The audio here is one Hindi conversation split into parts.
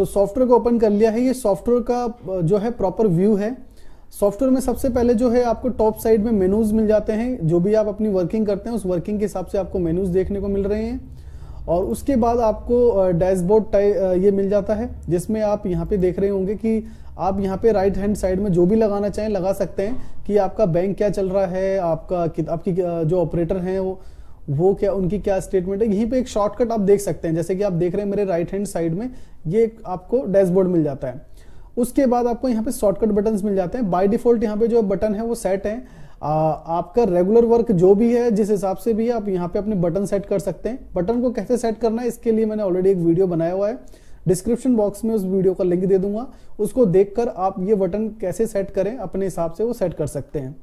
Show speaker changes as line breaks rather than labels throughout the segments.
तो सॉफ्टवेयर को ओपन कर लिया है ये सॉफ्टवेयर का जो है प्रॉपर व्यू है सॉफ्टवेयर में सबसे पहले जो है आपको टॉप साइड में मेनूज मिल जाते हैं जो भी आप अपनी वर्किंग करते हैं उस वर्किंग के हिसाब से आपको मेनूज देखने को मिल रहे हैं और उसके बाद आपको डैशबोर्ड टाइप ये मिल जाता है जिसमें आप यहाँ पे देख रहे होंगे कि आप यहाँ पे राइट हैंड साइड में जो भी लगाना चाहें लगा सकते हैं कि आपका बैंक क्या चल रहा है आपका आपकी जो ऑपरेटर हैं वो वो क्या उनकी क्या स्टेटमेंट है यहीं पे एक शॉर्टकट आप देख सकते हैं जैसे कि आप देख रहे हैं मेरे राइट हैंड साइड में ये आपको डैशबोर्ड मिल जाता है उसके बाद आपको यहाँ पे शॉर्टकट बटन मिल जाते हैं बाई डिफॉल्ट यहाँ पे जो बटन है वो सेट है आ, आपका रेगुलर वर्क जो भी है जिस हिसाब से भी है आप यहाँ पे अपने बटन सेट कर सकते हैं बटन को कैसे सेट करना है इसके लिए मैंने ऑलरेडी एक वीडियो बनाया हुआ है डिस्क्रिप्शन बॉक्स में उस वीडियो का लिंक दे दूंगा उसको देखकर आप ये बटन कैसे सेट करें अपने हिसाब से वो सेट कर सकते हैं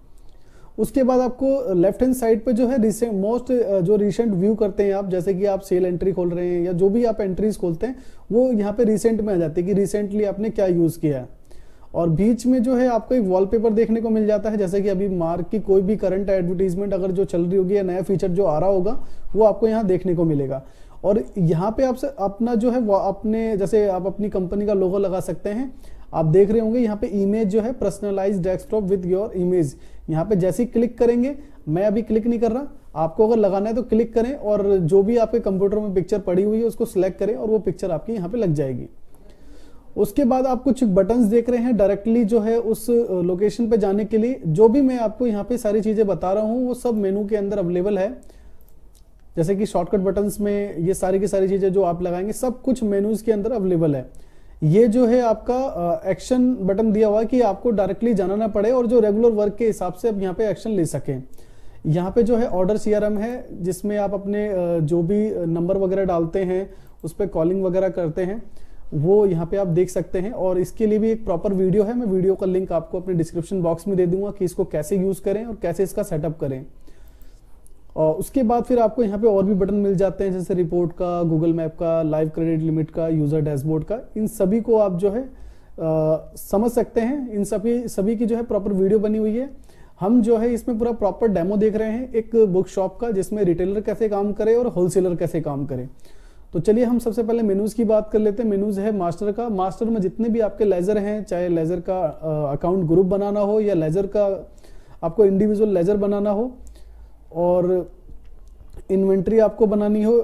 उसके बाद आपको लेफ्ट हैंड साइड पे जो है रिसेंट मोस्ट जो रिसेंट व्यू करते हैं आप जैसे कि आप सेल एंट्री खोल रहे हैं या जो भी आप एंट्रीज खोलते हैं वो यहाँ पे रिसेंट में आ जाती है कि रिसेंटली आपने क्या यूज़ किया है और बीच में जो है आपको एक वॉलपेपर देखने को मिल जाता है जैसे कि अभी मार्क की कोई भी करंट एडवर्टीजमेंट अगर जो चल रही होगी या नया फीचर जो आ रहा होगा वो आपको यहाँ देखने को मिलेगा और यहाँ पे आप अपना जो है वो अपने जैसे आप अपनी कंपनी का लोगो लगा सकते हैं आप देख रहे होंगे यहाँ पे इमेज जो है personalise desktop with your image यहाँ पे जैसे ही क्लिक करेंगे मैं अभी क्लिक नहीं कर रहा आपको अगर लगाना है तो क्लिक करें और जो भी आपके कंप्यूटर में पिक्चर पड़ी हुई है उसको सिलेक्ट करें और वो पिक्चर आपकी यहाँ पे लग जाएगी उसके बाद आप कुछ बटन देख रहे हैं डायरेक्टली जो है उस लोकेशन पे जाने के लिए जो भी मैं आपको यहाँ पे सारी चीजें बता रहा हूँ वो सब मेनू के अंदर अवेलेबल है जैसे कि शॉर्टकट बटन में ये सारी की सारी चीजें जो आप लगाएंगे सब कुछ मेनूज के अंदर अवेलेबल है ये जो है आपका एक्शन बटन दिया हुआ है कि आपको डायरेक्टली जाना ना पड़े और जो रेगुलर वर्क के हिसाब से आप यहाँ पे एक्शन ले सकें यहाँ पे जो है ऑर्डर सी है जिसमें आप अपने जो भी नंबर वगैरह डालते हैं उस पर कॉलिंग वगैरह करते हैं वो यहाँ पे आप देख सकते हैं और इसके लिए भी एक प्रॉपर वीडियो है मैं वीडियो का लिंक आपको अपने डिस्क्रिप्शन बॉक्स में दे दूंगा कि इसको कैसे यूज़ करें और कैसे इसका सेटअप करें और उसके बाद फिर आपको यहाँ पे और भी बटन मिल जाते हैं जैसे रिपोर्ट का गूगल मैप का लाइव क्रेडिट लिमिट का यूजर डैशबोर्ड का इन सभी को आप जो है आ, समझ सकते हैं इन सभी सभी की जो है प्रॉपर वीडियो बनी हुई है हम जो है इसमें पूरा प्रॉपर डेमो देख रहे हैं एक बुक शॉप का जिसमें रिटेलर कैसे काम करे और होलसेलर कैसे काम करे तो चलिए हम सबसे पहले मेनूज की बात कर लेते हैं मेनूज है मास्टर का मास्टर में जितने भी आपके लेजर हैं चाहे लेजर का अकाउंट ग्रुप बनाना हो या लेजर का आपको इंडिविजुअल लेजर बनाना हो और इन्वेंट्री आपको बनानी हो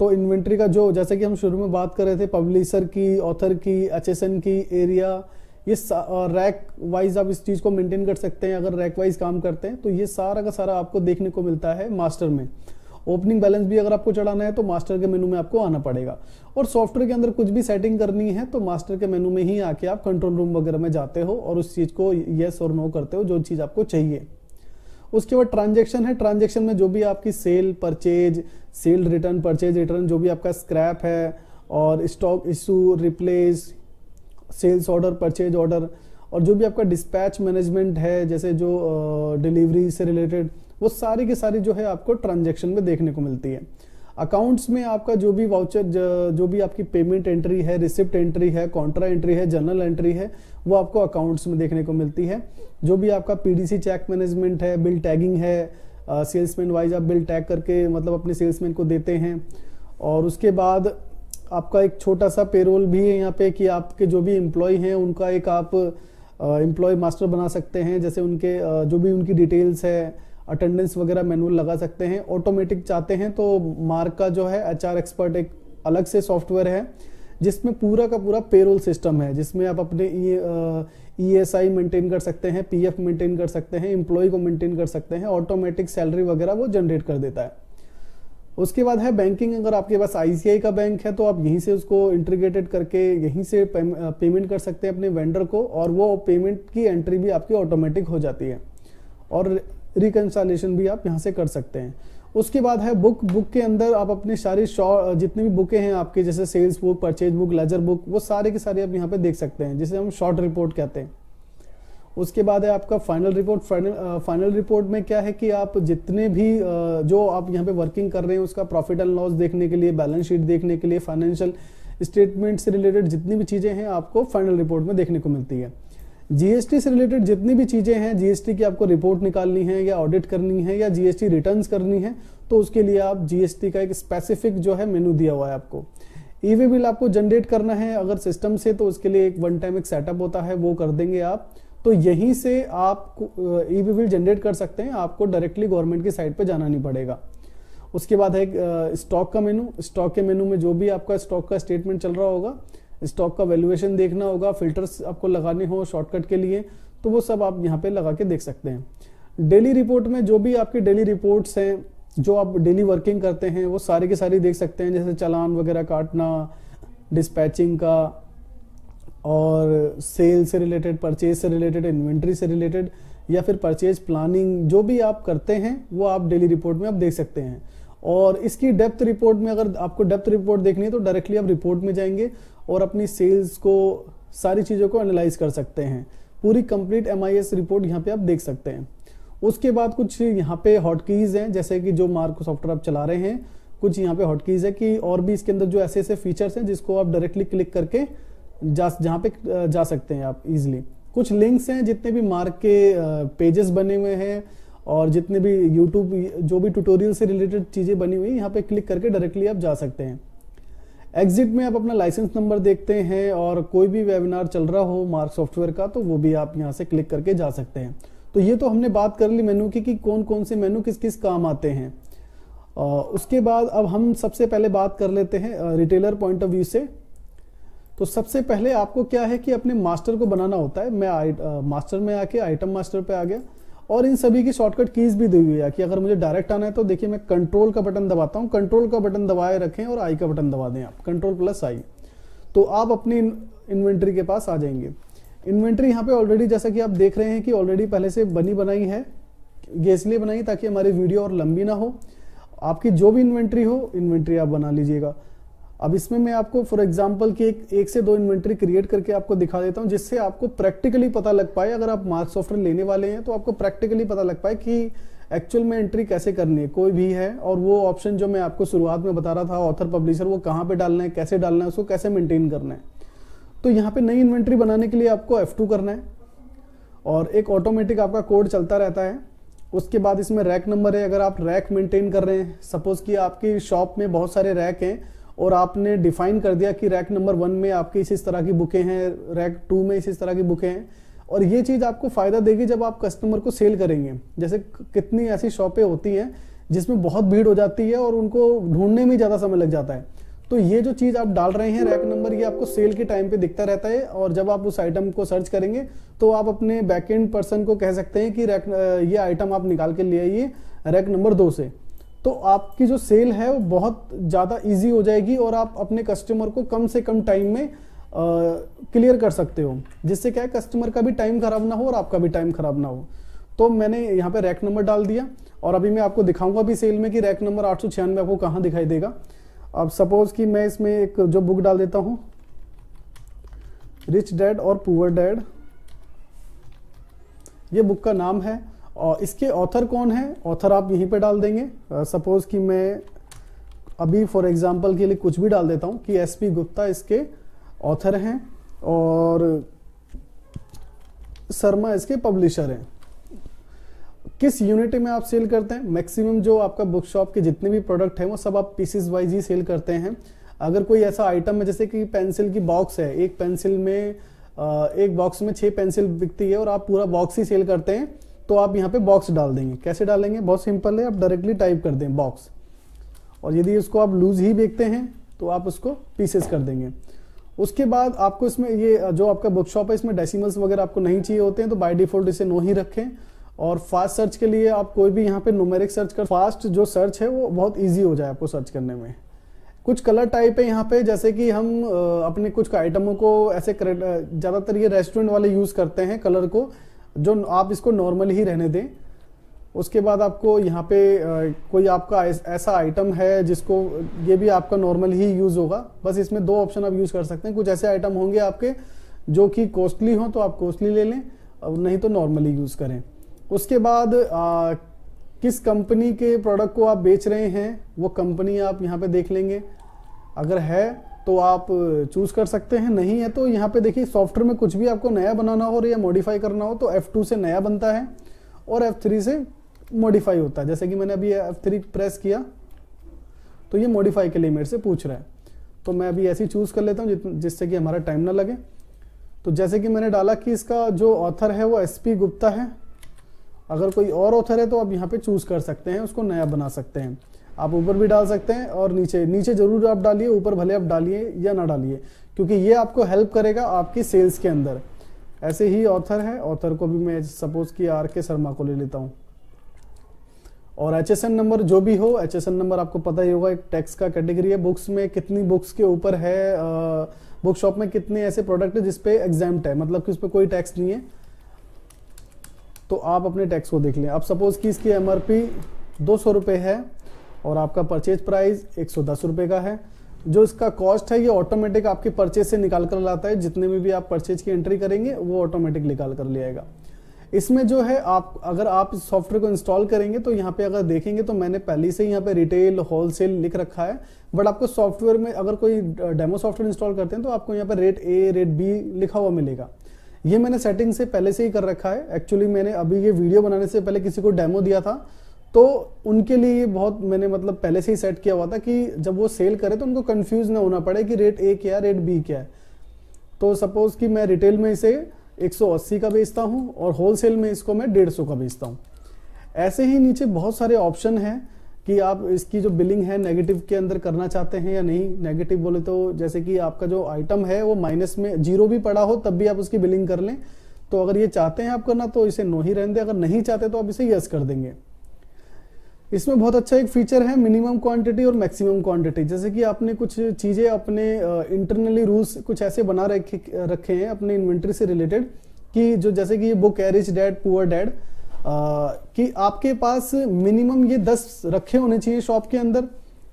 तो इन्वेंट्री का जो जैसे कि हम शुरू में बात कर रहे थे पब्लिशर की ऑथर की एच की एरिया ये रैक वाइज आप इस चीज़ को मेंटेन कर सकते हैं अगर रैक वाइज काम करते हैं तो ये सारा का सारा आपको देखने को मिलता है मास्टर में ओपनिंग बैलेंस भी अगर आपको चढ़ाना है तो मास्टर के मेनू में आपको आना पड़ेगा और सॉफ्टवेयर के अंदर कुछ भी सेटिंग करनी है तो मास्टर के मेनू में ही आके आप कंट्रोल रूम वगैरह में जाते हो और उस चीज़ को येस और नो करते हो जो चीज़ आपको चाहिए उसके बाद ट्रांजेक्शन है ट्रांजेक्शन में जो भी आपकी sale purchase sale return purchase return जो भी आपका स्क्रैप है और stock issue replace sales order purchase order और जो भी आपका डिस्पैच मैनेजमेंट है जैसे जो डिलीवरी से रिलेटेड वो सारी की सारी जो है आपको ट्रांजेक्शन में देखने को मिलती है अकाउंट्स में आपका जो भी वाउचर जो भी आपकी पेमेंट एंट्री है रिसिप्ट एंट्री है कॉन्ट्रा एंट्री है जनरल एंट्री है वो आपको अकाउंट्स में देखने को मिलती है जो भी आपका पीडीसी चेक मैनेजमेंट है बिल टैगिंग है सेल्समैन वाइज आप बिल टैग करके मतलब अपने सेल्समैन को देते हैं और उसके बाद आपका एक छोटा सा पेरोल भी है यहाँ पे कि आपके जो भी एम्प्लॉय हैं उनका एक आप एम्प्लॉय मास्टर बना सकते हैं जैसे उनके जो भी उनकी डिटेल्स है अटेंडेंस वगैरह मैनुअल लगा सकते हैं ऑटोमेटिक चाहते हैं तो मार्क का जो है एच एक्सपर्ट एक अलग से सॉफ्टवेयर है जिसमें पूरा का पूरा पेरोल सिस्टम है जिसमें आप अपने ई एस आई मेंटेन कर सकते हैं पी एफ मेंटेन कर सकते हैं इम्प्लॉय को मेंटेन कर सकते हैं ऑटोमेटिक सैलरी वगैरह वो जनरेट कर देता है उसके बाद है बैंकिंग अगर आपके पास आई का बैंक है तो आप यहीं से उसको इंटीग्रेटेड करके यहीं से पेमेंट कर सकते हैं अपने वेंडर को और वो पेमेंट की एंट्री भी आपकी ऑटोमेटिक हो जाती है और रिकनसालेशन भी आप यहाँ से कर सकते हैं उसके बाद है बुक बुक के अंदर आप अपने सारे जितने भी बुकें हैं आपके जैसे sales book purchase book ledger book वो सारे के सारे आप यहाँ पे देख सकते हैं जिसे हम शॉर्ट रिपोर्ट कहते हैं उसके बाद है आपका final report final final report में क्या है कि आप जितने भी जो आप यहाँ पे वर्किंग कर रहे हैं उसका प्रॉफिट एंड लॉस देखने के लिए बैलेंस शीट देखने के लिए फाइनेंशियल स्टेटमेंट से रिलेटेड जितनी भी चीज़ें हैं आपको फाइनल रिपोर्ट में देखने को मिलती है जीएसटी से रिलेटेड जितनी भी चीज़ें हैं जीएसटी की आपको रिपोर्ट निकालनी है या ऑडिट करनी है या जीएसटी रिटर्न्स करनी है तो उसके लिए आप जीएसटी का एक स्पेसिफिक जो है मेनू दिया हुआ है आपको ई e बिल आपको जनरेट करना है अगर सिस्टम से तो उसके लिए एक वन टाइम एक सेटअप होता है वो कर देंगे आप तो यहीं से आप ई बिल जनरेट कर सकते हैं आपको डायरेक्टली गवर्नमेंट की साइट पर जाना नहीं पड़ेगा उसके बाद है स्टॉक का मेनू स्टॉक के मेनू में जो भी आपका स्टॉक का स्टेटमेंट चल रहा होगा स्टॉक का वैल्यूएशन देखना होगा फिल्टर्स आपको लगाने हो शॉर्टकट के लिए तो वो सब आप यहाँ पे लगा के देख सकते हैं डेली रिपोर्ट में जो भी आपकी डेली रिपोर्ट्स हैं जो आप डेली वर्किंग करते हैं वो सारी की सारी देख सकते हैं जैसे चलान वगैरह काटना डिस्पैचिंग का और सेल से रिलेटेड परचेज से रिलेटेड इन्वेंट्री से रिलेटेड या फिर परचेज प्लानिंग जो भी आप करते हैं वो आप डेली रिपोर्ट में आप देख सकते हैं और इसकी डेप्थ रिपोर्ट में अगर आपको डेप्थ रिपोर्ट देखनी है तो डायरेक्टली आप रिपोर्ट में जाएंगे और अपनी सेल्स को सारी चीज़ों को एनालाइज कर सकते हैं पूरी कंप्लीट एम रिपोर्ट यहाँ पे आप देख सकते हैं उसके बाद कुछ यहाँ पे हॉटकीज़ हैं जैसे कि जो मार्को सॉफ्टवेयर आप चला रहे हैं कुछ यहाँ पे हॉटकीज़ है कि और भी इसके अंदर जो ऐसे ऐसे फीचर्स हैं जिसको आप डायरेक्टली क्लिक करके जा जहाँ पे जा सकते हैं आप इजिली कुछ लिंक्स हैं जितने भी मार्क के पेजेस बने हुए हैं और जितने भी यूट्यूब जो भी ट्यूटोरियल से रिलेटेड चीज़ें बनी हुई हैं यहाँ पे क्लिक करके डायरेक्टली आप जा सकते हैं एग्जिट में आप अपना लाइसेंस नंबर देखते हैं और कोई भी वेबिनार चल रहा हो मार्क सॉफ्टवेयर का तो वो भी आप यहाँ से क्लिक करके जा सकते हैं तो ये तो हमने बात कर ली मेनू की कि कौन कौन से मेनू किस किस काम आते हैं उसके बाद अब हम सबसे पहले बात कर लेते हैं रिटेलर पॉइंट ऑफ व्यू से तो सबसे पहले आपको क्या है कि अपने मास्टर को बनाना होता है मैं आ, मास्टर में आके आइटम मास्टर पे आ गया और इन सभी की शॉर्टकट कीज भी दी हुई है कि अगर मुझे डायरेक्ट आना है तो देखिए मैं कंट्रोल का बटन दबाता हूँ कंट्रोल का बटन दबाए रखें और आई का बटन दबा दें आप कंट्रोल प्लस आई तो आप अपनी इन्वेंट्री के पास आ जाएंगे इन्वेंट्री यहाँ पे ऑलरेडी जैसा कि आप देख रहे हैं कि ऑलरेडी पहले से बनी बनाई है ये इसलिए बनाई ताकि हमारी वीडियो और लंबी ना हो आपकी जो भी इन्वेंट्री हो इन्वेंट्री आप बना लीजिएगा अब इसमें मैं आपको फॉर एग्जाम्पल की एक एक से दो इन्वेंट्री क्रिएट करके आपको दिखा देता हूँ जिससे आपको प्रैक्टिकली पता लग पाए अगर आप मार्क सॉफ्टवेयर लेने वाले हैं तो आपको प्रैक्टिकली पता लग पाए कि एक्चुअल में एंट्री कैसे करनी है कोई भी है और वो ऑप्शन जो मैं आपको शुरुआत में बता रहा था ऑथर पब्लिशर वो कहाँ पे डालना है कैसे डालना है उसको कैसे मेंटेन करना है तो यहाँ पे नई इन्वेंट्री बनाने के लिए आपको F2 करना है और एक ऑटोमेटिक आपका कोड चलता रहता है उसके बाद इसमें रैक नंबर है अगर आप रैक मेंटेन कर रहे हैं सपोज कि आपकी शॉप में बहुत सारे रैक हैं और आपने डिफाइन कर दिया कि रैक नंबर वन में आपकी इस इस तरह की बुकें हैं रैक टू में इस तरह की बुकें हैं और ये चीज़ आपको फ़ायदा देगी जब आप कस्टमर को सेल करेंगे जैसे कितनी ऐसी शॉपें होती हैं जिसमें बहुत भीड़ हो जाती है और उनको ढूंढने में ज़्यादा समय लग जाता है तो ये जो चीज़ आप डाल रहे हैं रैक नंबर ये आपको सेल के टाइम पे दिखता रहता है और जब आप उस आइटम को सर्च करेंगे तो आप अपने बैकएंड पर्सन को कह सकते हैं कि रैक ये आइटम आप निकाल के ले आइए रैक नंबर दो से तो आपकी जो सेल है वो बहुत ज़्यादा इजी हो जाएगी और आप अपने कस्टमर को कम से कम टाइम में क्लियर कर सकते हो जिससे क्या है कस्टमर का भी टाइम खराब ना हो और आपका भी टाइम खराब ना हो तो मैंने यहाँ पे रैक नंबर डाल दिया और अभी मैं आपको दिखाऊंगा भी सेल में कि रैक नंबर आठ आपको कहाँ दिखाई देगा अब सपोज कि मैं इसमें एक जो बुक डाल देता हूँ रिच डैड और पुअर डैड ये बुक का नाम है और इसके ऑथर कौन है ऑथर आप यहीं पे डाल देंगे सपोज uh, कि मैं अभी फॉर एग्जांपल के लिए कुछ भी डाल देता हूँ कि एस पी गुप्ता इसके ऑथर हैं और शर्मा इसके पब्लिशर हैं किस यूनिट में आप सेल करते हैं मैक्सिमम जो आपका बुक शॉप के जितने भी प्रोडक्ट हैं वो सब आप पीसीज वाइज ही सेल करते हैं अगर कोई ऐसा आइटम है जैसे कि पेंसिल की बॉक्स है एक पेंसिल में uh, एक बॉक्स में छः पेंसिल बिकती है और आप पूरा बॉक्स ही सेल करते हैं तो आप यहाँ पे बॉक्स डाल देंगे कैसे डालेंगे बहुत सिंपल है आप डायरेक्टली टाइप कर दें बॉक्स और यदि उसको आप लूज ही देखते हैं तो आप उसको पीसेस कर देंगे उसके बाद आपको इसमें ये जो आपका बुक शॉप है इसमें डेसिमल्स वगैरह आपको नहीं चाहिए होते हैं तो बाय डिफॉल्ट इसे नो ही रखें और फास्ट सर्च के लिए आप कोई भी यहाँ पे नोमेरिक सर्च कर फास्ट जो सर्च है वो बहुत ईजी हो जाए आपको सर्च करने में कुछ कलर टाइप है यहाँ पे जैसे कि हम अपने कुछ आइटमों को ऐसे ज़्यादातर ये रेस्टोरेंट वाले यूज़ करते हैं कलर को जो आप इसको नॉर्मल ही रहने दें उसके बाद आपको यहाँ पे कोई आपका ऐसा आइटम है जिसको ये भी आपका नॉर्मल ही यूज़ होगा बस इसमें दो ऑप्शन आप यूज़ कर सकते हैं कुछ ऐसे आइटम होंगे आपके जो कि कॉस्टली हो तो आप कॉस्टली ले लें नहीं तो नॉर्मली यूज़ करें उसके बाद आ, किस कंपनी के प्रोडक्ट को आप बेच रहे हैं वो कंपनी आप यहाँ पे देख लेंगे अगर है तो आप चूज़ कर सकते हैं नहीं है तो यहाँ पे देखिए सॉफ्टवेयर में कुछ भी आपको नया बनाना हो या मॉडिफाई करना हो तो F2 से नया बनता है और F3 से मॉडिफाई होता है जैसे कि मैंने अभी F3 प्रेस किया तो ये मॉडिफाई के लिए मेरे से पूछ रहा है तो मैं अभी ऐसे ही चूज़ कर लेता हूँ जिससे कि हमारा टाइम ना लगे तो जैसे कि मैंने डाला कि इसका जो ऑथर है वो एस गुप्ता है अगर कोई और ऑथर है तो आप यहाँ पे चूज़ कर सकते हैं उसको नया बना सकते हैं आप ऊपर भी डाल सकते हैं और नीचे नीचे जरूर आप डालिए ऊपर भले आप डालिए या ना डालिए क्योंकि ये आपको हेल्प करेगा आपकी सेल्स के अंदर ऐसे ही ऑथर है ऑथर को भी मैं सपोज कि आर के शर्मा को ले लेता हूँ और एच नंबर जो भी हो एच नंबर आपको पता ही होगा एक टैक्स का कैटेगरी है बुक्स में कितनी बुक्स के ऊपर है बुक शॉप में कितने ऐसे प्रोडक्ट है जिसपे एग्जाम्ट है मतलब कि उस पर कोई टैक्स नहीं है तो आप अपने टैक्स को देख लें अब सपोज कि इसकी एम आर है और आपका परचेज प्राइस एक सौ का है जो इसका कॉस्ट है ये ऑटोमेटिक आपके परचेज से निकाल कर लाता है जितने में भी आप परचेज की एंट्री करेंगे वो ऑटोमेटिक निकाल कर ले आएगा इसमें जो है आप अगर आप सॉफ्टवेयर को इंस्टॉल करेंगे तो यहाँ पे अगर देखेंगे तो मैंने पहले से यहाँ पे रिटेल होलसेल लिख रखा है बट आपको सॉफ्टवेयर में अगर कोई डेमो सॉफ्टवेयर इंस्टॉल करते हैं तो आपको यहाँ पे रेट ए रेट बी लिखा हुआ मिलेगा ये मैंने सेटिंग से पहले से ही कर रखा है एक्चुअली मैंने अभी ये वीडियो बनाने से पहले किसी को डेमो दिया था तो उनके लिए बहुत मैंने मतलब पहले से ही सेट किया हुआ था कि जब वो सेल करे तो उनको कंफ्यूज ना होना पड़े कि रेट ए क्या है रेट बी क्या है तो सपोज कि मैं रिटेल में इसे 180 का बेचता हूँ और होलसेल में इसको मैं डेढ़ का बेचता हूँ ऐसे ही नीचे बहुत सारे ऑप्शन हैं कि आप इसकी जो बिलिंग है नेगेटिव के अंदर करना चाहते हैं या नहीं नेगेटिव बोले तो जैसे कि आपका जो आइटम है वो माइनस में जीरो भी पड़ा हो तब भी आप उसकी बिलिंग कर लें तो अगर ये चाहते हैं आप करना तो इसे नो ही रहने दें अगर नहीं चाहते तो आप इसे यस कर देंगे इसमें बहुत अच्छा एक फीचर है मिनिमम क्वांटिटी और मैक्सिमम क्वांटिटी जैसे कि आपने कुछ चीज़ें अपने इंटरनली रूल्स कुछ ऐसे बना रखे रखे हैं अपने इन्वेंट्री से रिलेटेड कि जो जैसे कि ये बुक है रिच डैड पुअर डैड कि आपके पास मिनिमम ये दस रखे होने चाहिए शॉप के अंदर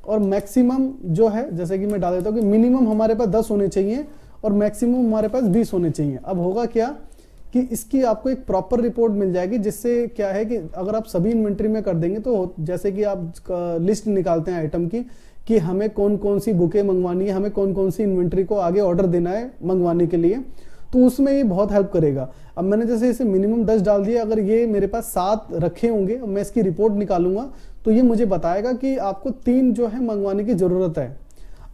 और मैक्सिमम जो है जैसे कि मैं डाल देता हूँ कि मिनिमम हमारे पास दस होने चाहिए और मैक्सिमम हमारे पास बीस होने चाहिए अब होगा क्या कि इसकी आपको एक प्रॉपर रिपोर्ट मिल जाएगी जिससे क्या है कि अगर आप सभी इन्वेंट्री में कर देंगे तो जैसे कि आप लिस्ट निकालते हैं आइटम की कि हमें कौन कौन सी बुके मंगवानी है हमें कौन कौन सी इन्वेंट्री को आगे ऑर्डर देना है मंगवाने के लिए तो उसमें ये बहुत हेल्प करेगा अब मैंने जैसे इसे मिनिमम दस डाल दिया अगर ये मेरे पास सात रखे होंगे मैं इसकी रिपोर्ट निकालूंगा तो ये मुझे बताएगा कि आपको तीन जो है मंगवाने की ज़रूरत है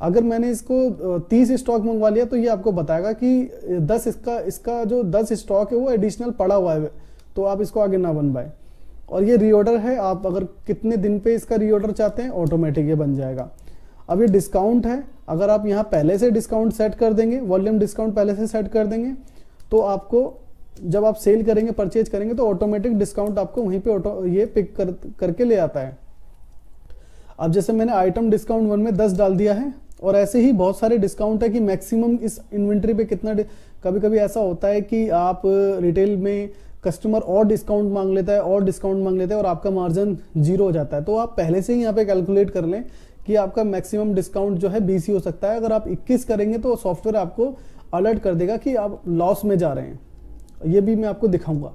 अगर मैंने इसको तीस स्टॉक मंगवा लिया तो ये आपको बताएगा कि दस इसका इसका जो दस स्टॉक है वो एडिशनल पड़ा हुआ है तो आप इसको आगे ना बन पाए और ये रीऑर्डर है आप अगर कितने दिन पे इसका रीऑर्डर चाहते हैं ऑटोमेटिक ये बन जाएगा अब ये डिस्काउंट है अगर आप यहाँ पहले से डिस्काउंट सेट कर देंगे वॉल्यूम डिस्काउंट पहले से सेट कर देंगे तो आपको जब आप सेल करेंगे परचेज करेंगे तो ऑटोमेटिक डिस्काउंट आपको वहीं पे ऑटो ये पिक कर करके ले आता है अब जैसे मैंने आइटम डिस्काउंट वन में दस डाल दिया है और ऐसे ही बहुत सारे डिस्काउंट है कि मैक्सिमम इस इन्वेंट्री पे कितना कभी कभी ऐसा होता है कि आप रिटेल में कस्टमर और डिस्काउंट मांग लेता है और डिस्काउंट मांग लेता है और आपका मार्जिन जीरो हो जाता है तो आप पहले से ही यहाँ पे कैलकुलेट कर लें कि आपका मैक्सिमम डिस्काउंट जो है बीस हो सकता है अगर आप इक्कीस करेंगे तो सॉफ्टवेयर आपको अलर्ट कर देगा कि आप लॉस में जा रहे हैं ये भी मैं आपको दिखाऊंगा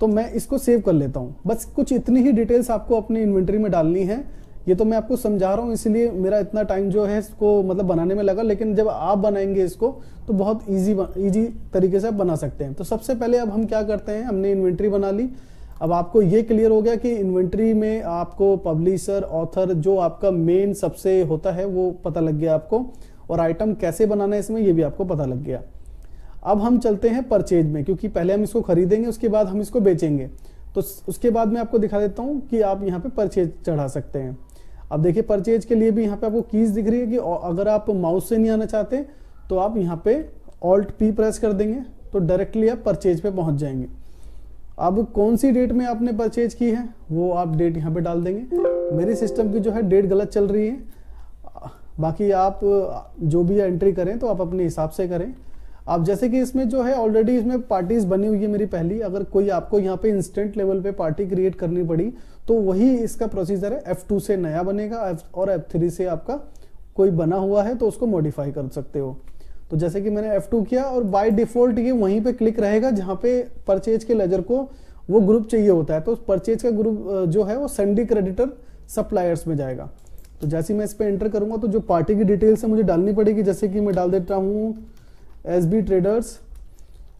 तो मैं इसको सेव कर लेता हूँ बस कुछ इतनी ही डिटेल्स आपको अपनी इन्वेंट्री में डालनी है ये तो मैं आपको समझा रहा हूँ इसलिए मेरा इतना टाइम जो है इसको मतलब बनाने में लगा लेकिन जब आप बनाएंगे इसको तो बहुत ईजी ईजी तरीके से आप बना सकते हैं तो सबसे पहले अब हम क्या करते हैं हमने इन्वेंट्री बना ली अब आपको ये क्लियर हो गया कि इन्वेंट्री में आपको पब्लिशर ऑथर जो आपका मेन सबसे होता है वो पता लग गया आपको और आइटम कैसे बनाना है इसमें ये भी आपको पता लग गया अब हम चलते हैं परचेज में क्योंकि पहले हम इसको खरीदेंगे उसके बाद हम इसको बेचेंगे तो उसके बाद मैं आपको दिखा देता हूँ कि आप यहाँ पे परचेज चढ़ा सकते हैं अब देखिए परचेज के लिए भी यहाँ पे आपको कीज दिख रही है कि अगर आप माउस से नहीं आना चाहते तो आप यहाँ पे ऑल्ट पी प्रेस कर देंगे तो डायरेक्टली आप परचेज पे पहुंच जाएंगे अब कौन सी डेट में आपने परचेज की है वो आप डेट यहाँ पे डाल देंगे मेरी सिस्टम की जो है डेट गलत चल रही है बाकी आप जो भी एंट्री करें तो आप अपने हिसाब से करें अब जैसे कि इसमें जो है ऑलरेडी इसमें पार्टीज बनी हुई है मेरी पहली अगर कोई आपको यहाँ पे इंस्टेंट लेवल पे पार्टी क्रिएट करनी पड़ी तो वही इसका प्रोसीजर है F2 से नया बनेगा और F3 से आपका कोई बना हुआ है तो उसको मॉडिफाई कर सकते हो तो जैसे कि मैंने F2 किया और बाय डिफॉल्ट ये वहीं पे क्लिक रहेगा जहाँ पे परचेज के लेजर को वो ग्रुप चाहिए होता है तो परचेज का ग्रुप जो है वो संडी क्रेडिटर सप्लायर्स में जाएगा तो जैसे मैं इस पर एंटर करूंगा तो जो पार्टी की डिटेल्स है मुझे डालनी पड़ेगी जैसे कि मैं डाल देता हूँ एस बी ट्रेडर्स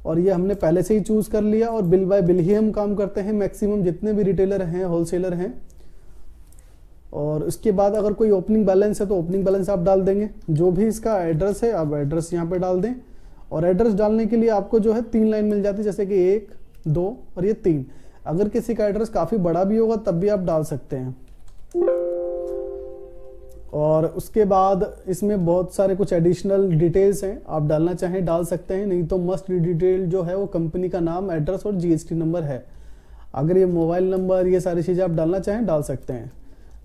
और ये हमने पहले से ही चूज़ कर लिया और बिल बाय बिल ही हम काम करते हैं मैक्सिमम जितने भी रिटेलर हैं होलसेलर हैं और उसके बाद अगर कोई ओपनिंग बैलेंस है तो ओपनिंग बैलेंस आप डाल देंगे जो भी इसका एड्रेस है आप एड्रेस यहाँ पे डाल दें और एड्रेस डालने के लिए आपको जो है तीन लाइन मिल जाती है जैसे कि एक दो और ये तीन अगर किसी का एड्रेस काफ़ी बड़ा भी होगा तब भी आप डाल सकते हैं और उसके बाद इसमें बहुत सारे कुछ एडिशनल डिटेल्स हैं आप डालना चाहें डाल सकते हैं नहीं तो मस्ट डिटेल जो है वो कंपनी का नाम एड्रेस और जीएसटी नंबर है अगर ये मोबाइल नंबर ये सारी चीज़ें आप डालना चाहें डाल सकते हैं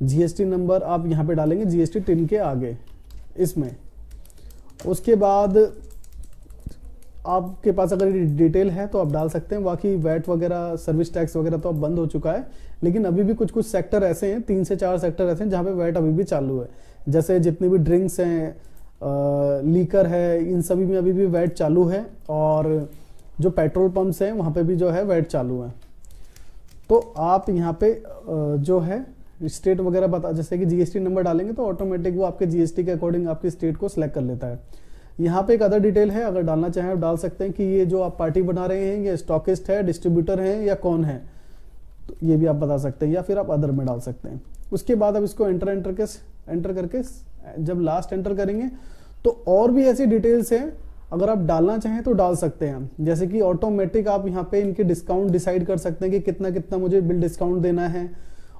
जीएसटी नंबर आप यहाँ पे डालेंगे जीएसटी टिन के आगे इसमें उसके बाद आपके पास अगर डिटेल है तो आप डाल सकते हैं बाकी वैट वगैरह सर्विस टैक्स वगैरह तो अब बंद हो चुका है लेकिन अभी भी कुछ कुछ सेक्टर ऐसे हैं तीन से चार सेक्टर ऐसे हैं जहाँ पे वैट अभी भी चालू है जैसे जितने भी ड्रिंक्स हैं लीकर है इन सभी में अभी भी वैट चालू है और जो पेट्रोल पम्प्स हैं वहाँ पर भी जो है वैट चालू है तो आप यहाँ पे जो है स्टेट वगैरह बता जैसे कि जीएसटी नंबर डालेंगे तो ऑटोमेटिक वो आपके जीएसटी के अकॉर्डिंग आपकी स्टेट को सिलेक्ट कर लेता है यहाँ पे एक अदर डिटेल है अगर डालना चाहें आप डाल सकते हैं कि ये जो आप पार्टी बना रहे हैं ये स्टॉकिस्ट है डिस्ट्रीब्यूटर है या कौन है तो ये भी आप बता सकते हैं या फिर आप अदर में डाल सकते हैं उसके बाद आप इसको एंटर एंटर के एंटर करके जब लास्ट एंटर करेंगे तो और भी ऐसी डिटेल्स हैं अगर आप डालना चाहें तो डाल सकते हैं जैसे कि ऑटोमेटिक आप यहाँ पे इनके डिस्काउंट डिसाइड कर सकते हैं कि कितना कितना मुझे बिल डिस्काउंट देना है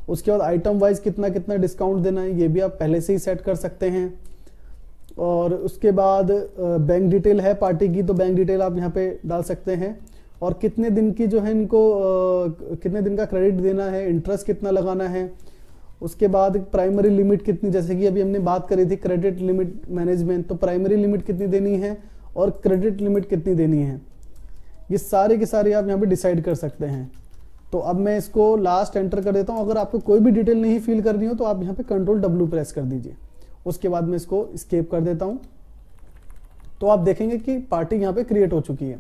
उसके बाद आइटम वाइज कितना कितना डिस्काउंट देना है ये भी आप पहले से ही सेट कर सकते हैं और उसके बाद बैंक डिटेल है पार्टी की तो बैंक डिटेल आप यहाँ पे डाल सकते हैं और कितने दिन की जो है इनको कितने दिन का क्रेडिट देना है इंटरेस्ट कितना लगाना है उसके बाद प्राइमरी लिमिट कितनी जैसे कि अभी हमने बात करी थी क्रेडिट लिमिट मैनेजमेंट तो प्राइमरी लिमिट कितनी देनी है और क्रेडिट लिमिट कितनी देनी है ये सारे के सारे आप यहाँ पे डिसाइड कर सकते हैं तो अब मैं इसको लास्ट एंटर कर देता हूँ अगर आपको कोई भी डिटेल नहीं फील करनी हो तो आप यहाँ पे कंट्रोल डब्ल्यू प्रेस कर दीजिए उसके बाद में इसको स्केप कर देता हूं तो आप देखेंगे कि पार्टी यहाँ पे क्रिएट हो चुकी है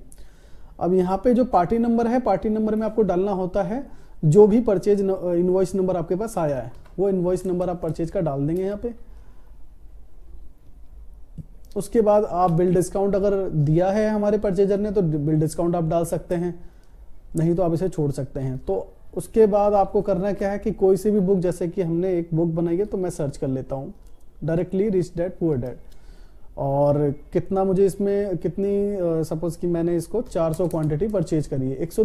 अब यहाँ पे जो पार्टी नंबर है पार्टी नंबर में आपको डालना होता है जो भी परचेज इन्वॉइस नंबर आपके पास आया है वो इनवॉइस नंबर आप परचेज का डाल देंगे यहाँ पे उसके बाद आप बिल डिस्काउंट अगर दिया है हमारे परचेजर ने तो बिल डिस्काउंट आप डाल सकते हैं नहीं तो आप इसे छोड़ सकते हैं तो उसके बाद आपको करना क्या है कि कोई सी भी बुक जैसे कि हमने एक बुक बनाई है तो मैं सर्च कर लेता हूँ directly rich dad poor dad और कितना मुझे इसमें कितनी सपोज कि मैंने इसको 400 क्वांटिटी परचेज करी है एक सौ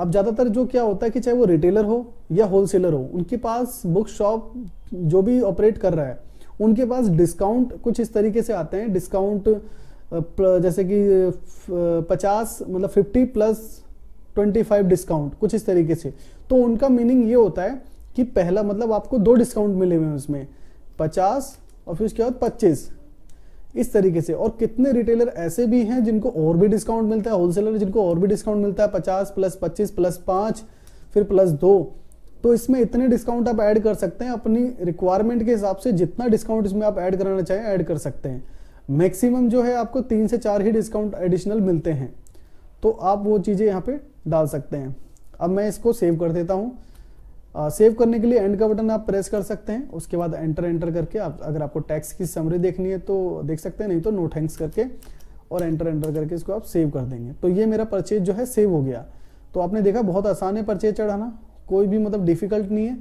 अब ज़्यादातर जो क्या होता है कि चाहे वो रिटेलर हो या होलसेलर हो उनके पास बुक शॉप जो भी ऑपरेट कर रहा है उनके पास डिस्काउंट कुछ इस तरीके से आते हैं डिस्काउंट जैसे कि 50 मतलब 50 प्लस 25 डिस्काउंट कुछ इस तरीके से तो उनका मीनिंग ये होता है कि पहला मतलब आपको दो डिस्काउंट मिले हुए हैं उसमें पचास और फिर उसके बाद पच्चीस इस तरीके से और कितने रिटेलर ऐसे भी हैं जिनको और भी डिस्काउंट मिलता है होलसेलर जिनको और भी डिस्काउंट मिलता है पचास प्लस पच्चीस प्लस पाँच फिर प्लस दो तो इसमें इतने डिस्काउंट आप ऐड कर सकते हैं अपनी रिक्वायरमेंट के हिसाब से जितना डिस्काउंट इसमें आप ऐड कराना चाहें ऐड कर सकते हैं मैक्सिमम जो है आपको तीन से चार ही डिस्काउंट एडिशनल मिलते हैं तो आप वो चीज़ें यहाँ पे डाल सकते हैं अब मैं इसको सेव कर देता हूँ सेव करने के लिए एंड का बटन आप प्रेस कर सकते हैं उसके बाद एंटर एंटर करके आप अगर आपको टैक्स की समरी देखनी है तो देख सकते हैं नहीं तो नो थैंक्स करके और एंटर एंटर करके इसको आप सेव कर देंगे तो ये मेरा परचेज जो है सेव हो गया तो आपने देखा बहुत आसान है परचेज चढ़ाना कोई भी मतलब डिफिकल्ट नहीं है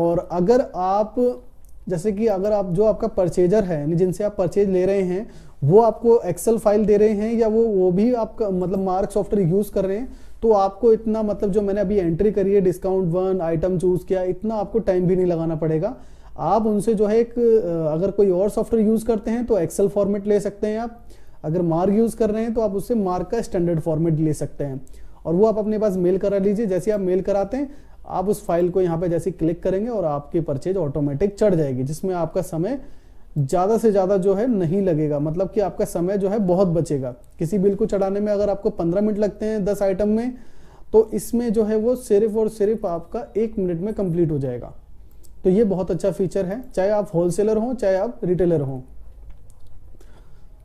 और अगर आप जैसे कि अगर आप जो आपका परचेजर है यानी जिनसे आप परचेज ले रहे हैं वो आपको एक्सेल फाइल दे रहे हैं या वो वो भी आपका मतलब मार्क सॉफ्टवेयर यूज़ कर रहे हैं तो आपको इतना मतलब जो मैंने अभी एंट्री करी है डिस्काउंट वन आइटम चूज किया इतना आपको टाइम भी नहीं लगाना पड़ेगा आप उनसे जो है एक अगर कोई और सॉफ्टवेयर यूज करते हैं तो एक्सेल फॉर्मेट ले सकते हैं आप अगर मार्क यूज कर रहे हैं तो आप उससे मार्क का स्टैंडर्ड फॉर्मेट ले सकते हैं और वो आप अपने पास मेल करा लीजिए जैसे आप मेल कराते हैं आप उस फाइल को यहाँ पे जैसे क्लिक करेंगे और आपकी परचेज ऑटोमेटिक चढ़ जाएगी जिसमें आपका समय ज़्यादा से ज़्यादा जो है नहीं लगेगा मतलब कि आपका समय जो है बहुत बचेगा किसी बिल को चढ़ाने में अगर आपको पंद्रह मिनट लगते हैं दस आइटम में तो इसमें जो है वो सिर्फ और सिर्फ आपका एक मिनट में कंप्लीट हो जाएगा तो ये बहुत अच्छा फीचर है चाहे आप होलसेलर हों चाहे आप रिटेलर हों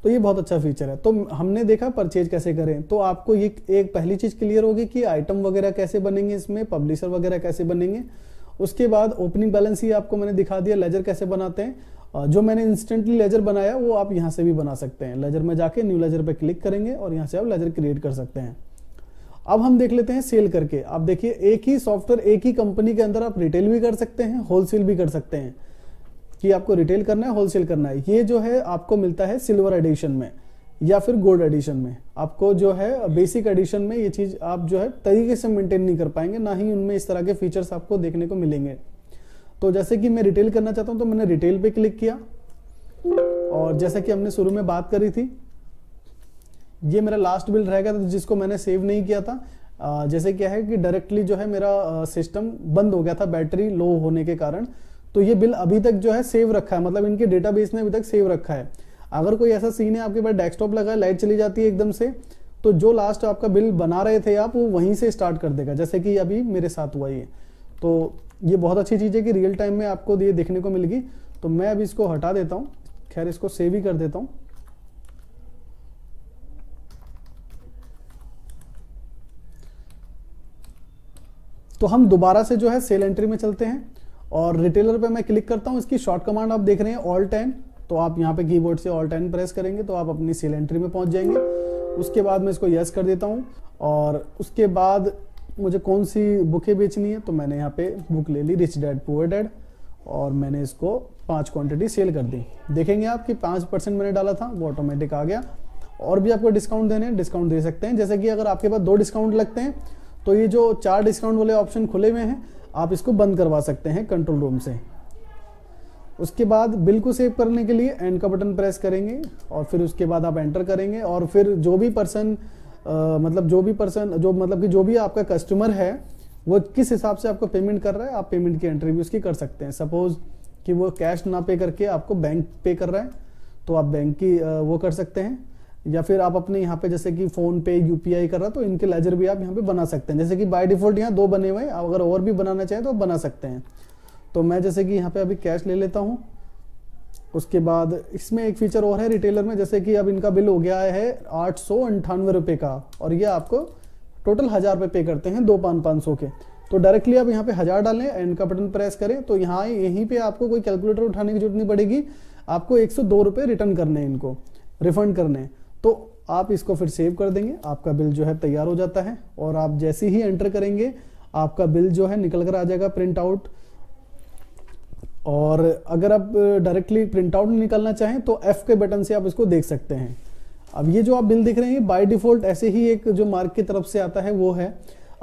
तो ये बहुत अच्छा फीचर है तो हमने देखा परचेज कैसे करें तो आपको ये एक पहली चीज़ क्लियर होगी कि आइटम वगैरह कैसे बनेंगे इसमें पब्लिशर वगैरह कैसे बनेंगे उसके बाद ओपनिंग बैलेंस ही आपको मैंने दिखा दिया लेजर कैसे बनाते हैं जो मैंने इंस्टेंटली लेजर बनाया वो आप यहाँ से भी बना सकते हैं लेजर में जाके न्यू लेजर पर क्लिक करेंगे और यहाँ से आप लेजर क्रिएट कर सकते हैं अब हम देख लेते हैं सेल करके आप देखिए एक ही सॉफ्टवेयर एक ही कंपनी के अंदर आप रिटेल भी कर सकते हैं होलसेल भी कर सकते हैं कि आपको रिटेल करना है होलसेल करना है ये जो है आपको मिलता है सिल्वर एडिशन में या फिर गोल्ड एडिशन में आपको जो है बेसिक एडिशन में ये चीज़ आप जो है तरीके से मेंटेन नहीं कर पाएंगे ना ही उनमें इस तरह के फीचर्स आपको देखने को मिलेंगे तो जैसे कि मैं रिटेल करना चाहता हूं तो मैंने रिटेल पे क्लिक किया और जैसा कि हमने शुरू में बात करी थी ये मेरा लास्ट बिल रहेगा तो जिसको मैंने सेव नहीं किया था जैसे क्या है कि डायरेक्टली जो है मेरा सिस्टम बंद हो गया था बैटरी लो होने के कारण तो ये बिल अभी तक जो है सेव रखा है मतलब इनके डेटाबेस ने अभी तक सेव रखा है अगर कोई ऐसा सीन है आपके पास डेस्कटॉप लगा है लाइट चली जाती है एकदम से तो जो लास्ट आपका बिल बना रहे थे आप वो वहीं से स्टार्ट कर देगा जैसे कि अभी मेरे साथ हुआ ये तो ये बहुत अच्छी चीज़ है कि रियल टाइम में आपको ये देखने को मिलेगी तो मैं अभी इसको हटा देता हूँ खैर इसको सेव ही कर देता हूँ तो हम दोबारा से जो है सेल एंट्री में चलते हैं और रिटेलर पे मैं क्लिक करता हूँ इसकी शॉर्ट कमांड आप देख रहे हैं ऑल टेन तो आप यहाँ पे कीबोर्ड से ऑल टेन प्रेस करेंगे तो आप अपनी सेल एंट्री में पहुंच जाएंगे उसके बाद मैं इसको यस कर देता हूँ और उसके बाद मुझे कौन सी बुकें बेचनी है तो मैंने यहाँ पे बुक ले ली रिच डैड पुअर डैड और मैंने इसको पाँच क्वांटिटी सेल कर दी देखेंगे आप कि पाँच परसेंट मैंने डाला था वो ऑटोमेटिक आ गया और भी आपको डिस्काउंट देने डिस्काउंट दे सकते हैं जैसे कि अगर आपके पास दो डिस्काउंट लगते हैं तो ये जो चार डिस्काउंट वाले ऑप्शन खुले हुए हैं आप इसको बंद करवा सकते हैं कंट्रोल रूम से उसके बाद बिल को सेव करने के लिए एंड का बटन प्रेस करेंगे और फिर उसके बाद आप एंटर करेंगे और फिर जो भी पर्सन मतलब जो भी पर्सन जो मतलब कि जो भी आपका कस्टमर है वो किस हिसाब से आपको पेमेंट कर रहा है आप पेमेंट की एंट्री भी उसकी कर सकते हैं सपोज कि वो कैश ना पे करके आपको बैंक पे कर रहा है तो आप बैंक की वो कर सकते हैं या फिर आप अपने यहाँ पे जैसे कि फोन पे यूपीआई कर रहा है तो इनके लेजर भी आप यहाँ पे बना सकते हैं जैसे कि बाय डिफॉल्ट यहाँ दो बने हुए हैं अगर और भी बनाना चाहें तो बना सकते हैं तो मैं जैसे कि यहाँ पे अभी कैश ले लेता हूँ उसके बाद इसमें एक फीचर और है रिटेलर में जैसे कि अब इनका बिल हो गया है आठ सौ अंठानवे रुपए का और ये आपको टोटल हज़ार रुपये पे करते हैं दो पाँच पाँच सौ के तो डायरेक्टली आप यहाँ पे हज़ार डालें एंड का बटन प्रेस करें तो यहाँ यहीं पे आपको कोई कैलकुलेटर उठाने की जरूरत नहीं पड़ेगी आपको एक सौ दो रुपये रिटर्न करने हैं इनको रिफंड करने तो आप इसको फिर सेव कर देंगे आपका बिल जो है तैयार हो जाता है और आप जैसे ही एंटर करेंगे आपका बिल जो है निकल कर आ जाएगा प्रिंट आउट और अगर आप डायरेक्टली प्रिंट आउट निकालना चाहें तो एफ के बटन से आप इसको देख सकते हैं अब ये जो आप बिल देख रहे हैं बाय डिफॉल्ट ऐसे ही एक जो मार्क की तरफ से आता है वो है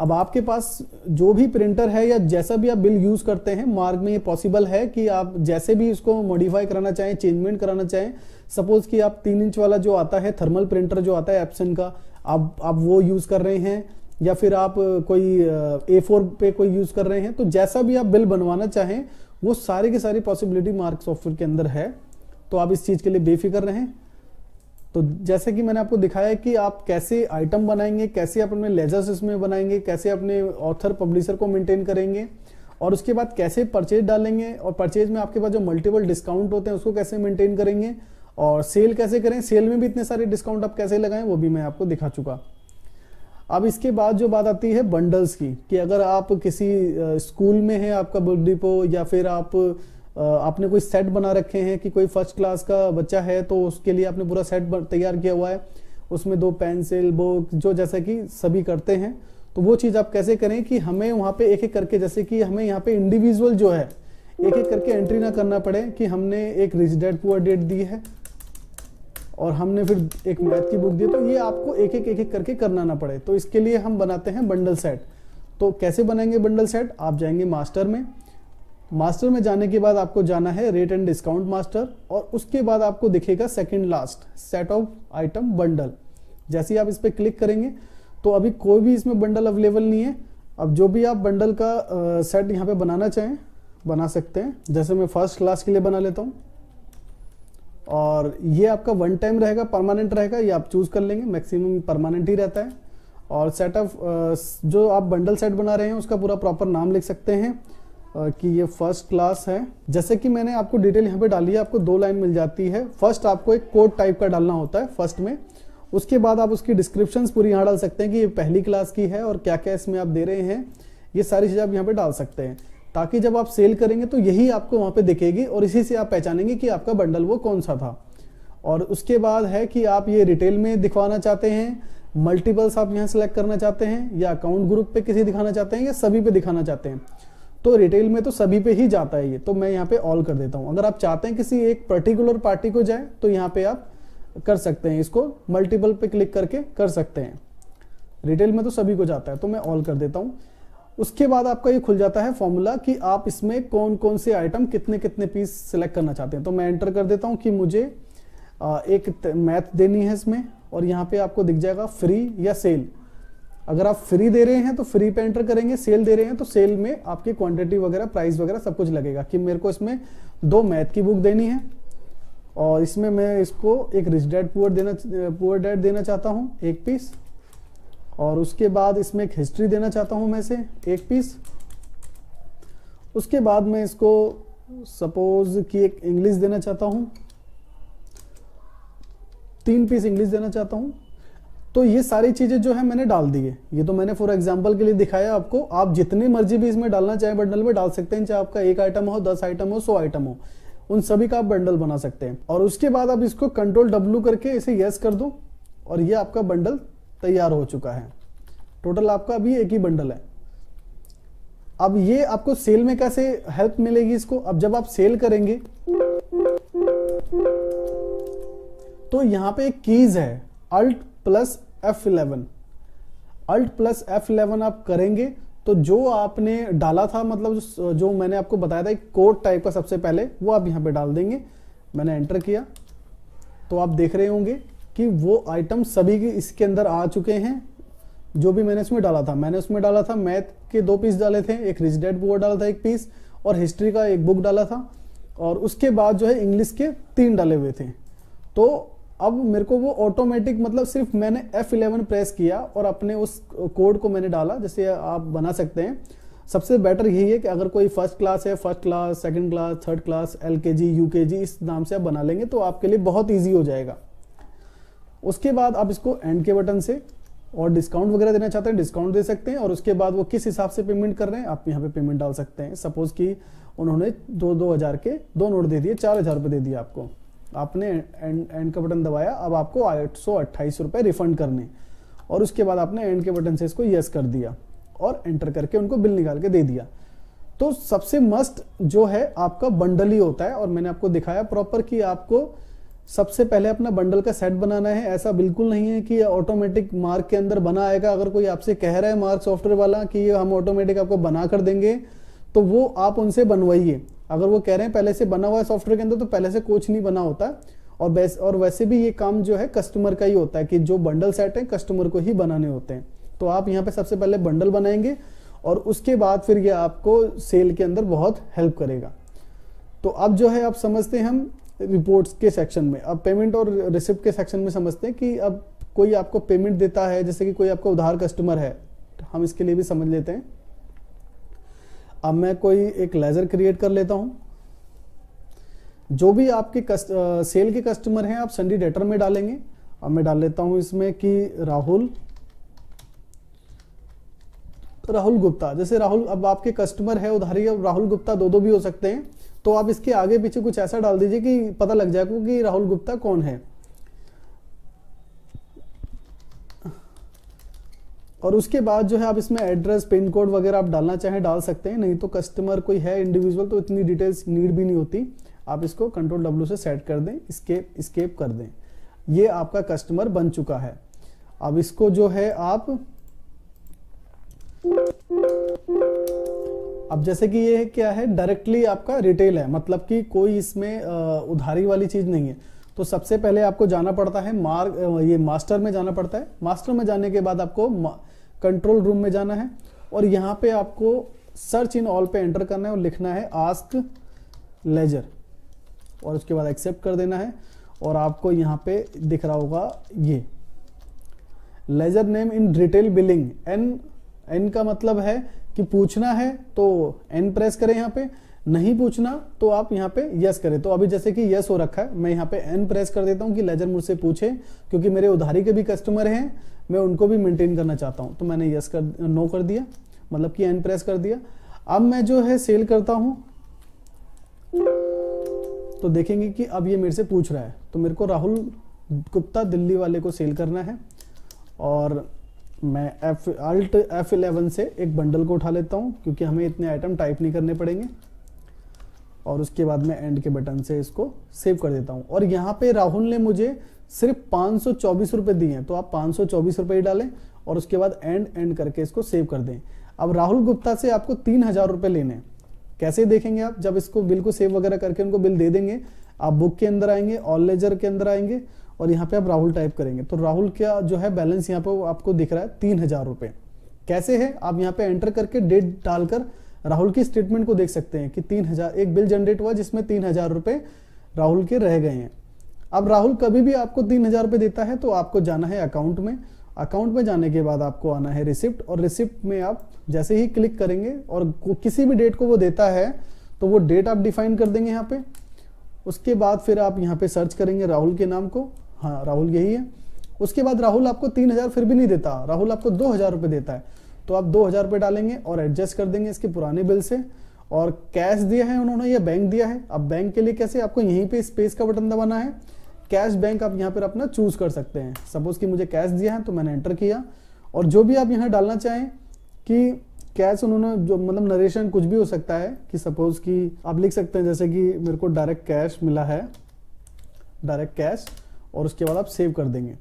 अब आपके पास जो भी प्रिंटर है या जैसा भी आप बिल यूज करते हैं मार्ग में ये पॉसिबल है कि आप जैसे भी इसको मॉडिफाई कराना चाहें चेंजमेंट कराना चाहें सपोज कि आप तीन इंच वाला जो आता है थर्मल प्रिंटर जो आता है एप्सन का आप आप वो यूज कर रहे हैं या फिर आप कोई ए फोर पे कोई यूज कर रहे हैं तो जैसा भी आप बिल बनवाना चाहें वो सारी की सारी पॉसिबिलिटी मार्क सॉफ्टवेयर के अंदर है तो आप इस चीज़ के लिए बेफिक्र रहें तो जैसे कि मैंने आपको दिखाया कि आप कैसे आइटम बनाएंगे कैसे अपने लेजर्स इसमें बनाएंगे कैसे अपने ऑथर पब्लिशर को मेंटेन करेंगे और उसके बाद कैसे परचेज डालेंगे और परचेज में आपके पास जो मल्टीपल डिस्काउंट होते हैं उसको कैसे मेंटेन करेंगे और सेल कैसे करें सेल में भी इतने सारे डिस्काउंट आप कैसे लगाएं वो भी मैं आपको दिखा चुका अब इसके बाद जो बात आती है बंडल्स की कि अगर आप किसी स्कूल में हैं आपका बुक डिपो या फिर आप आपने कोई सेट बना रखे हैं कि कोई फर्स्ट क्लास का बच्चा है तो उसके लिए आपने पूरा सेट तैयार किया हुआ है उसमें दो पेंसिल बुक जो जैसा कि सभी करते हैं तो वो चीज़ आप कैसे करें कि हमें वहाँ पे एक एक करके जैसे कि हमें यहाँ पे इंडिविजुअल जो है एक एक करके एंट्री ना करना पड़े कि हमने एक रिज डेट डेट दी है और हमने फिर एक मैथ की बुक दी तो ये आपको एक एक एक एक करके करना ना पड़े तो इसके लिए हम बनाते हैं बंडल सेट तो कैसे बनाएंगे बंडल सेट आप जाएंगे मास्टर में मास्टर में जाने के बाद आपको जाना है रेट एंड डिस्काउंट मास्टर और उसके बाद आपको दिखेगा second last set of item bundle जैसे ही आप इस पर क्लिक करेंगे तो अभी कोई भी इसमें बंडल अवेलेबल नहीं है अब जो भी आप बंडल का सेट यहाँ पे बनाना चाहें बना सकते हैं जैसे मैं फर्स्ट क्लास के लिए बना लेता हूँ और ये आपका वन टाइम रहेगा परमानेंट रहेगा ये आप चूज कर लेंगे मैक्सिमम परमानेंट ही रहता है और सेट ऑफ जो आप बंडल सेट बना रहे हैं उसका पूरा प्रॉपर नाम लिख सकते हैं कि ये फर्स्ट क्लास है जैसे कि मैंने आपको डिटेल यहाँ पे डाली है आपको दो लाइन मिल जाती है फर्स्ट आपको एक कोड टाइप का डालना होता है फर्स्ट में उसके बाद आप उसकी डिस्क्रिप्शन पूरी यहाँ डाल सकते हैं कि ये पहली क्लास की है और क्या क्या इसमें आप दे रहे हैं ये सारी चीज़ें आप यहाँ पर डाल सकते हैं ताकि जब आप सेल करेंगे तो यही आपको वहाँ पे दिखेगी और इसी से आप पहचानेंगे कि आपका बंडल वो कौन सा था और उसके बाद है कि आप ये रिटेल में दिखवाना चाहते हैं मल्टीपल्स आप यहाँ सेलेक्ट करना चाहते हैं या अकाउंट ग्रुप पे किसी दिखाना चाहते हैं या सभी पे दिखाना चाहते हैं तो रिटेल में तो सभी पे ही जाता है ये तो मैं यहाँ पे ऑल कर देता हूँ अगर आप चाहते हैं किसी एक पर्टिकुलर पार्टी को जाए तो यहाँ पे आप कर सकते हैं इसको मल्टीपल पे क्लिक करके कर सकते हैं रिटेल में तो सभी को जाता है तो मैं ऑल कर देता हूँ उसके बाद आपका ये खुल जाता है फॉर्मूला कि आप इसमें कौन कौन से आइटम कितने कितने पीस सिलेक्ट करना चाहते हैं तो मैं एंटर कर देता हूँ कि मुझे एक मैथ देनी है इसमें और यहाँ पे आपको दिख जाएगा फ्री या सेल अगर आप फ्री दे रहे हैं तो फ्री पे एंटर करेंगे सेल दे रहे हैं तो सेल में आपकी क्वांटिटी वगैरह प्राइस वगैरह सब कुछ लगेगा कि मेरे को इसमें दो मैथ की बुक देनी है और इसमें मैं इसको एक रिच डैड पुअर देना पुअर डैड देना चाहता हूँ एक पीस और उसके बाद इसमें एक हिस्ट्री देना चाहता हूँ मैं से एक पीस उसके बाद मैं इसको सपोज कि एक इंग्लिश देना चाहता हूँ तीन पीस इंग्लिश देना चाहता हूँ तो ये सारी चीज़ें जो है मैंने डाल दी है ये तो मैंने फॉर एग्जाम्पल के लिए दिखाया आपको आप जितनी मर्जी भी इसमें डालना चाहे बंडल में डाल सकते हैं चाहे आपका एक आइटम हो दस आइटम हो सौ आइटम हो उन सभी का आप बंडल बना सकते हैं और उसके बाद आप इसको कंट्रोल डब्लू करके इसे यस कर दो और ये आपका बंडल तैयार हो चुका है टोटल आपका अभी एक ही बंडल है अब ये आपको सेल में कैसे हेल्प मिलेगी इसको अब जब आप सेल करेंगे तो यहां पे एक कीज है alt plus F eleven alt plus F eleven आप करेंगे तो जो आपने डाला था मतलब जो मैंने आपको बताया था एक कोड टाइप का सबसे पहले वो आप यहां पे डाल देंगे मैंने एंटर किया तो आप देख रहे होंगे कि वो आइटम सभी के इसके अंदर आ चुके हैं जो भी मैंने उसमें डाला था मैंने उसमें डाला था मैथ के दो पीस डाले थे एक रिजडेड बुक डाला था एक पीस और हिस्ट्री का एक बुक डाला था और उसके बाद जो है इंग्लिश के तीन डाले हुए थे तो अब मेरे को वो ऑटोमेटिक मतलब सिर्फ मैंने F11 प्रेस किया और अपने उस कोड को मैंने डाला जैसे आप बना सकते हैं सबसे बेटर यही है कि अगर कोई फर्स्ट क्लास है first class second class third class L K G you के जी इस नाम से आप बना लेंगे तो आपके लिए बहुत ईजी हो जाएगा उसके बाद आप इसको एंड के बटन से और डिस्काउंट वगैरह देना चाहते हैं डिस्काउंट दे सकते हैं और उसके बाद वो किस हिसाब से पेमेंट कर रहे हैं आप यहाँ पे पेमेंट डाल सकते हैं सपोज कि उन्होंने दो दो हज़ार के दो नोट दे दिए चार हज़ार रुपये दे दिए आपको आपने एंड एंड का बटन दबाया अब आपको आठ सौ अट्ठाईस रुपये रिफंड करने और उसके बाद आपने एंड के बटन से इसको येस कर दिया और एंटर करके उनको बिल निकाल के दे दिया तो सबसे मस्ट जो है आपका बंडल ही होता है और मैंने आपको दिखाया प्रॉपर कि आपको सबसे पहले अपना बंडल का सेट बनाना है ऐसा बिल्कुल नहीं है कि ऑटोमेटिक मार्क के अंदर बना आएगा अगर कोई आपसे कह रहा है मार्क सॉफ्टवेयर वाला कि हम ऑटोमेटिक आपको बना कर देंगे तो वो आप उनसे बनवाइए अगर वो कह रहे हैं पहले से बना हुआ है सॉफ्टवेयर के अंदर तो पहले से कुछ नहीं बना होता और वैसे और वैसे भी ये काम जो है कस्टमर का ही होता है कि जो बंडल सेट है कस्टमर को ही बनाने होते हैं तो आप यहाँ पे सबसे पहले बंडल बनाएंगे और उसके बाद फिर ये आपको सेल के अंदर बहुत हेल्प करेगा तो अब जो है आप समझते हैं हम रिपोर्ट्स के सेक्शन में अब पेमेंट और रिसिप्ट के सेक्शन में समझते हैं कि अब कोई आपको पेमेंट देता है जैसे कि कोई आपका उधार कस्टमर है तो हम इसके लिए भी समझ लेते हैं अब मैं कोई एक लेजर क्रिएट कर लेता हूं जो भी आपके कस्ट, आ, सेल के कस्टमर हैं आप संडी डेटर में डालेंगे अब मैं डाल लेता हूं इसमें कि राहुल राहुल गुप्ता जैसे राहुल अब आपके कस्टमर है उधारी राहुल गुप्ता दो दो भी हो सकते हैं तो आप इसके आगे पीछे कुछ ऐसा डाल दीजिए कि पता लग जाए कि राहुल गुप्ता कौन है और उसके बाद जो है आप इसमें एड्रेस पिन कोड वगैरह आप डालना चाहें डाल सकते हैं नहीं तो कस्टमर कोई है इंडिविजुअल तो इतनी डिटेल्स नीड भी नहीं होती आप इसको कंट्रोल डब्ल्यू से सेट कर दें स्केप स्केप कर दें ये आपका कस्टमर बन चुका है अब इसको जो है आप अब जैसे कि ये क्या है डायरेक्टली आपका रिटेल है मतलब कि कोई इसमें उधारी वाली चीज़ नहीं है तो सबसे पहले आपको जाना पड़ता है मार्ग ये मास्टर में जाना पड़ता है मास्टर में जाने के बाद आपको कंट्रोल रूम में जाना है और यहाँ पे आपको सर्च इन ऑल पे एंटर करना है और लिखना है आस्क लेजर और उसके बाद एक्सेप्ट कर देना है और आपको यहाँ पे दिख रहा होगा ये ledger name in retail billing N N का मतलब है कि पूछना है तो एन प्रेस करें यहाँ पे नहीं पूछना तो आप यहाँ पे यस करें तो अभी जैसे कि यस हो रखा है मैं यहाँ पे एन प्रेस कर देता हूँ कि लेजर मुझसे पूछे क्योंकि मेरे उधारी के भी कस्टमर हैं मैं उनको भी मेंटेन करना चाहता हूँ तो मैंने यस कर नो कर दिया मतलब कि एन प्रेस कर दिया अब मैं जो है सेल करता हूँ तो देखेंगे कि अब ये मेरे से पूछ रहा है तो मेरे को राहुल गुप्ता दिल्ली वाले को सेल करना है और मैं एफ अल्ट एफ इलेवन से एक बंडल को उठा लेता हूँ क्योंकि हमें इतने आइटम टाइप नहीं करने पड़ेंगे और उसके बाद मैं एंड के बटन से इसको सेव कर देता हूँ और यहाँ पे राहुल ने मुझे सिर्फ पाँच सौ दिए हैं तो आप पाँच सौ ही डालें और उसके बाद एंड एंड करके इसको सेव कर दें अब राहुल गुप्ता से आपको तीन हज़ार रुपये लेने हैं कैसे देखेंगे आप जब इसको बिल को सेव वगैरह करके उनको बिल दे देंगे आप बुक के अंदर आएंगे ऑल लेजर के अंदर आएंगे और यहाँ पे आप राहुल टाइप करेंगे तो राहुल का जो है बैलेंस यहाँ पे आपको दिख रहा है तीन हजार रुपए कैसे है आप यहाँ पे एंटर करके डेट डालकर राहुल की स्टेटमेंट को देख सकते हैं कि तीन हजार एक बिल जनरेट हुआ जिसमें तीन हजार रुपए राहुल के रह गए हैं अब राहुल कभी भी आपको तीन हजार रुपए देता है तो आपको जाना है अकाउंट में अकाउंट में जाने के बाद आपको आना है रिसिप्ट और रिसिप्ट में आप जैसे ही क्लिक करेंगे और किसी भी डेट को वो देता है तो वो डेट आप डिफाइन कर देंगे यहाँ पे उसके बाद फिर आप यहाँ पे सर्च करेंगे राहुल के नाम को हाँ राहुल यही है उसके बाद राहुल आपको तीन हजार फिर भी नहीं देता राहुल आपको दो हजार रुपये देता है तो आप दो हजार रुपये डालेंगे और एडजस्ट कर देंगे इसके पुराने बिल से और कैश दिया है उन्होंने या बैंक दिया है अब बैंक के लिए कैसे आपको यहीं पे स्पेस का बटन दबाना है कैश बैंक आप यहाँ पर अपना चूज कर सकते हैं सपोज कि मुझे कैश दिया है तो मैंने एंटर किया और जो भी आप यहाँ डालना चाहें कि कैश उन्होंने जो मतलब नरेशन कुछ भी हो सकता है कि सपोज कि आप लिख सकते हैं जैसे कि मेरे को डायरेक्ट कैश मिला है डायरेक्ट कैश और उसके बाद आप सेव कर देंगे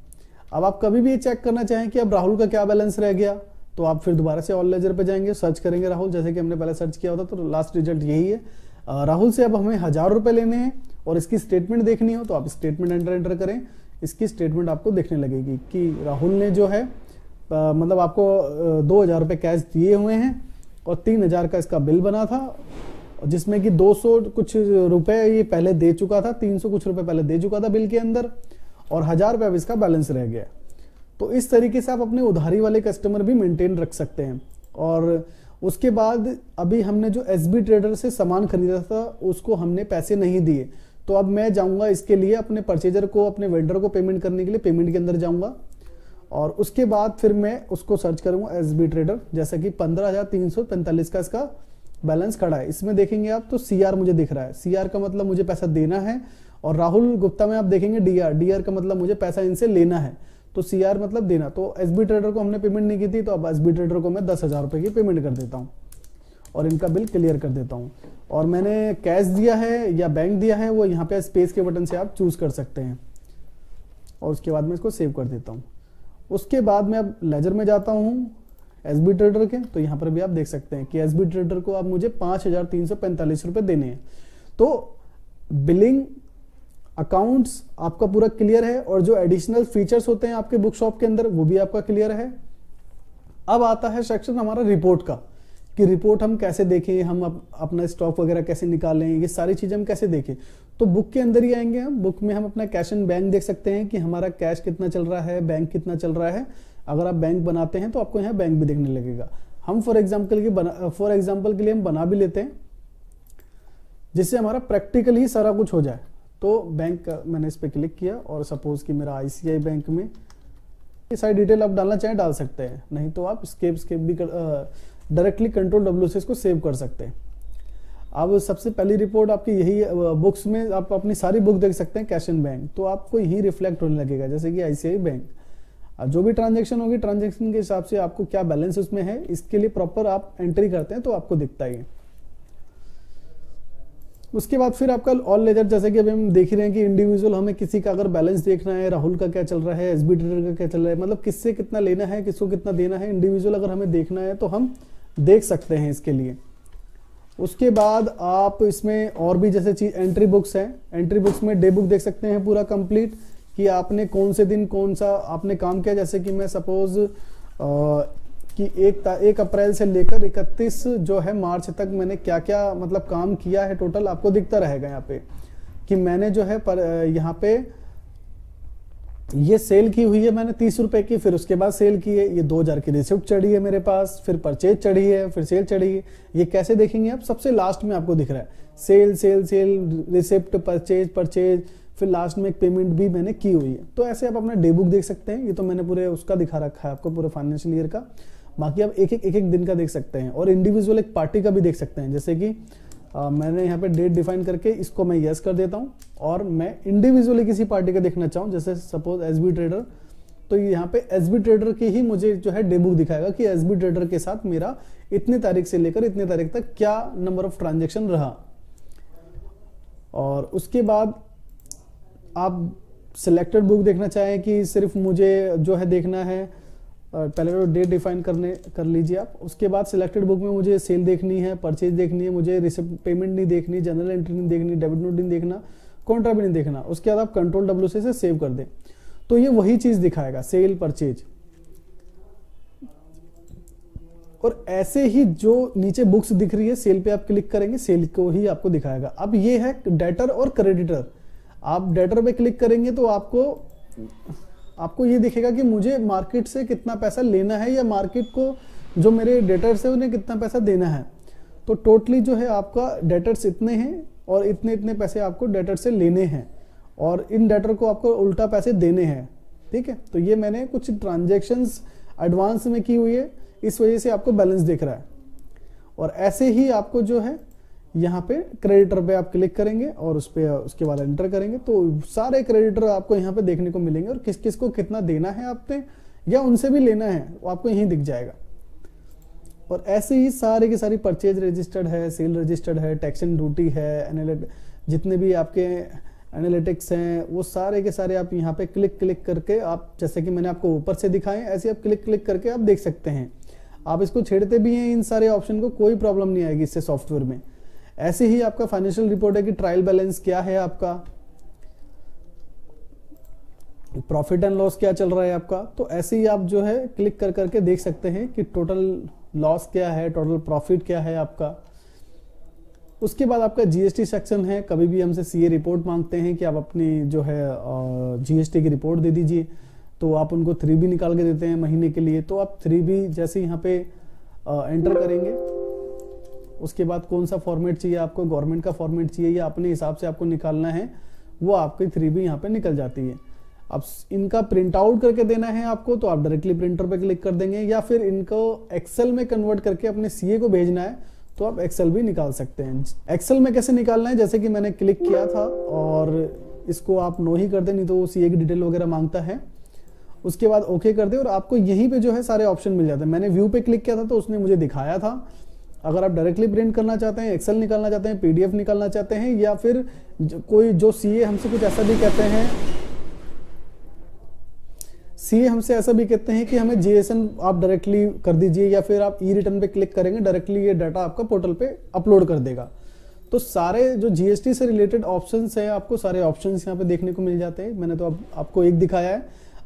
अब आप कभी भी ये चेक करना चाहें कि अब राहुल का क्या बैलेंस रह गया तो आप फिर दोबारा से ऑल लेजर पे जाएंगे सर्च करेंगे राहुल जैसे कि हमने पहले सर्च किया होता तो लास्ट रिजल्ट यही है राहुल से अब हमें हजार रुपए लेने हैं और इसकी स्टेटमेंट देखनी हो तो आप स्टेटमेंट एंटर एंटर करें इसकी स्टेटमेंट आपको देखने लगेगी कि राहुल ने जो है मतलब आपको दो हज़ार रुपये कैश दिए हुए हैं और तीन हज़ार का इसका बिल बना था जिसमें कि सौ कुछ रुपए ये पहले दे चुका था सौ कुछ रुपए पहले दे चुका था बिल के अंदर और हजार रुपये इसका बैलेंस रह गया तो इस तरीके से आप अपने उधारी वाले कस्टमर भी मेंटेन रख सकते हैं और उसके बाद अभी हमने जो एस बी ट्रेडर से सामान खरीदा था उसको हमने पैसे नहीं दिए तो अब मैं जाऊंगा इसके लिए अपने परचेजर को अपने वेंडर को पेमेंट करने के लिए पेमेंट के अंदर जाऊंगा और उसके बाद फिर मैं उसको सर्च करूंगा एस बी ट्रेडर जैसा कि पंद्रह हजार तीन सौ पैंतालीस का इसका बैलेंस खड़ा है इसमें देखेंगे आप तो सी आर मुझे दिख रहा है सी आर का मतलब मुझे पैसा देना है और राहुल गुप्ता में आप देखेंगे डीआर डीआर का मतलब मुझे पैसा इनसे लेना है तो सीआर मतलब देना तो एस ट्रेडर को हमने पेमेंट नहीं की थी तो अब एस ट्रेडर को मैं दस हज़ार रुपए की पेमेंट कर देता हूँ और इनका बिल क्लियर कर देता हूँ और मैंने कैश दिया है या बैंक दिया है वो यहाँ पे स्पेस के बटन से आप चूज़ कर सकते हैं और उसके बाद मैं इसको सेव कर देता हूँ उसके बाद मैं अब लेजर में जाता हूँ एस बी ट्रेडर के तो यहाँ पर भी आप देख सकते हैं कि एस बी ट्रेडर को आप मुझे पाँच हज़ार तीन सौ पैंतालीस रुपये देने हैं तो बिलिंग अकाउंट्स आपका पूरा क्लियर है और जो एडिशनल फीचर्स होते हैं आपके बुक शॉप के अंदर वो भी आपका क्लियर है अब आता है सेक्शन हमारा रिपोर्ट का कि रिपोर्ट हम कैसे देखें हम अप, अपना स्टॉक वगैरह कैसे निकालें ये सारी चीज़ें हम कैसे देखें तो बुक के अंदर ही आएंगे हम बुक में हम अपना कैश एंड बैंक देख सकते हैं कि हमारा कैश कितना चल रहा है बैंक कितना चल रहा है अगर आप बैंक बनाते हैं तो आपको यहाँ बैंक भी देखने लगेगा हम फॉर एग्जाम्पल के बना फॉर एग्जाम्पल के लिए हम बना भी लेते हैं जिससे हमारा प्रैक्टिकली सारा कुछ हो जाए तो बैंक मैंने इस पर क्लिक किया और सपोज कि मेरा आईसीआई बैंक में ये सारी डिटेल आप डालना चाहें डाल सकते हैं नहीं तो आप स्केप स्केप भी डायरेक्टली कंट्रोल डब्ल्यू से इसको सेव कर सकते हैं अब सबसे पहली रिपोर्ट आपकी यही बुक्स में आप अपनी सारी बुक देख सकते हैं कैश इन बैंक तो आपको यही रिफ्लेक्ट होने लगेगा जैसे कि आईसीआई बैंक जो भी ट्रांजेक्शन होगी ट्रांजेक्शन के हिसाब से आपको क्या बैलेंस उसमें है इसके लिए प्रॉपर आप एंट्री करते हैं तो आपको दिखता ही है उसके बाद फिर आपका ऑल लेजर जैसे कि अभी हम देख ही रहे हैं कि इंडिविजुअल हमें किसी का अगर बैलेंस देखना है राहुल का क्या चल रहा है एस ट्रेडर का क्या चल रहा है मतलब किससे कितना लेना है किसको कितना देना है इंडिविजुअल अगर हमें देखना है तो हम देख सकते हैं इसके लिए उसके बाद आप इसमें और भी जैसे चीज एंट्री बुक्स हैं एंट्री बुक्स में डे बुक देख सकते हैं पूरा कंप्लीट कि आपने कौन से दिन कौन सा आपने काम किया जैसे कि मैं सपोज कि एक एक अप्रैल से लेकर 31 जो है मार्च तक मैंने क्या क्या मतलब काम किया है टोटल आपको दिखता रहेगा यहाँ पे कि मैंने जो है पर यहाँ पे ये सेल की हुई है मैंने तीस रुपए की फिर उसके बाद सेल की है ये दो हजार की रिसिप्ट चढ़ी है मेरे पास फिर परचेज चढ़ी है फिर सेल चढ़ी है ये कैसे देखेंगे आप सबसे लास्ट में आपको दिख रहा है sale sale sale receipt purchase purchase फिर लास्ट में एक पेमेंट भी मैंने की हुई है तो ऐसे आप अपना डे बुक देख सकते हैं ये तो मैंने पूरे उसका दिखा रखा है आपको पूरे फाइनेंशियल ईयर का बाकी आप एक एक एक एक दिन का देख सकते हैं और इंडिविजुअल एक पार्टी का भी देख सकते हैं जैसे कि आ, मैंने यहाँ पे डेट डिफाइन करके इसको मैं यस कर देता हूँ और मैं इंडिविजुअली किसी पार्टी का देखना चाहूँ जैसे सपोज एस ट्रेडर तो यहाँ पे एस ट्रेडर की ही मुझे जो है डेबुक दिखाएगा कि एस ट्रेडर के साथ मेरा इतनी तारीख से लेकर इतनी तारीख तक क्या नंबर ऑफ ट्रांजेक्शन रहा और उसके बाद आप सिलेक्टेड बुक देखना चाहें कि सिर्फ मुझे जो है देखना है पहले वो डेट डिफाइन करने कर लीजिए आप उसके बाद सिलेक्टेड बुक में मुझे सेल देखनी है परचेज देखनी है मुझे रिसिप्ट पेमेंट नहीं देखनी जनरल एंट्री नहीं देखनी डेबिट नोट नहीं देखना कॉन्ट्रा भी नहीं देखना उसके बाद आप कंट्रोल डब्ल्यू से सेव कर दें तो ये वही चीज़ दिखाएगा सेल परचेज और ऐसे ही जो नीचे बुक्स दिख रही है सेल पे आप क्लिक करेंगे सेल को ही आपको दिखाएगा अब ये है डेटर और क्रेडिटर आप डेटर पे क्लिक करेंगे तो आपको आपको ये दिखेगा कि मुझे मार्केट से कितना पैसा लेना है या मार्केट को जो मेरे डेटर्स है उन्हें कितना पैसा देना है तो टोटली जो है आपका डेटर्स इतने हैं और इतने इतने पैसे आपको डेटर से लेने हैं और इन डेटर को आपको उल्टा पैसे देने हैं ठीक है तो ये मैंने कुछ ट्रांजेक्शन्स एडवांस में की हुई है इस वजह से आपको बैलेंस दिख रहा है और ऐसे ही आपको जो है यहाँ पे क्रेडिटर पे आप क्लिक करेंगे और उस पर उसके बाद एंटर करेंगे तो सारे क्रेडिटर आपको यहाँ पे देखने को मिलेंगे और किस किस को कितना देना है आपने या उनसे भी लेना है वो आपको यहीं दिख जाएगा और ऐसे ही सारे की सारी परचेज रजिस्टर्ड है सेल रजिस्टर्ड है टैक्स एंड ड्यूटी है एनालिट जितने भी आपके एनालिटिक्स हैं वो सारे के सारे आप यहाँ पे क्लिक क्लिक करके आप जैसे कि मैंने आपको ऊपर से दिखाए ऐसे आप क्लिक क्लिक करके आप देख सकते हैं आप इसको छेड़ते भी हैं इन सारे ऑप्शन को कोई प्रॉब्लम नहीं आएगी इससे सॉफ्टवेयर में ऐसे ही आपका फाइनेंशियल रिपोर्ट है कि ट्रायल बैलेंस क्या है आपका प्रॉफिट एंड लॉस क्या चल रहा है आपका तो ऐसे ही आप जो है क्लिक कर करके देख सकते हैं कि टोटल लॉस क्या है टोटल प्रॉफिट क्या है आपका उसके बाद आपका जीएसटी सेक्शन है कभी भी हमसे सीए रिपोर्ट मांगते हैं कि आप अपनी जो है जीएसटी की रिपोर्ट दे दीजिए तो आप उनको थ्री बी निकाल के देते हैं महीने के लिए तो आप थ्री बी जैसे यहाँ पे एंटर करेंगे उसके बाद कौन सा फॉर्मेट चाहिए आपको गवर्नमेंट का फॉर्मेट चाहिए या अपने हिसाब से आपको निकालना है वो आपकी थ्री बी यहाँ पे निकल जाती है अब इनका प्रिंट आउट करके देना है आपको तो आप डायरेक्टली प्रिंटर पर क्लिक कर देंगे या फिर इनको एक्सेल में कन्वर्ट करके अपने सीए को भेजना है तो आप एक्सेल भी निकाल सकते हैं एक्सेल में कैसे निकालना है जैसे कि मैंने क्लिक किया था और इसको आप नो ही कर दें नहीं तो वो सीए की डिटेल वगैरह मांगता है उसके बाद ओके कर दे और आपको यहीं पे जो है सारे ऑप्शन मिल जाते हैं मैंने व्यू पे क्लिक किया था तो उसने मुझे दिखाया था अगर आप डायरेक्टली प्रिंट करना चाहते हैं एक्सेल निकालना चाहते हैं पीडीएफ निकालना चाहते हैं या फिर कोई जो सीए हमसे कुछ ऐसा भी कहते हैं सीए हमसे ऐसा भी कहते हैं कि हमें जीएसएन आप डायरेक्टली कर दीजिए या फिर आप ई रिटर्न पे क्लिक करेंगे डायरेक्टली ये डाटा आपका पोर्टल पे अपलोड कर देगा तो सारे जो जीएसटी से रिलेटेड ऑप्शंस हैं आपको सारे ऑप्शंस यहाँ पे देखने को मिल जाते हैं मैंने तो अब आप, आपको एक दिखाया है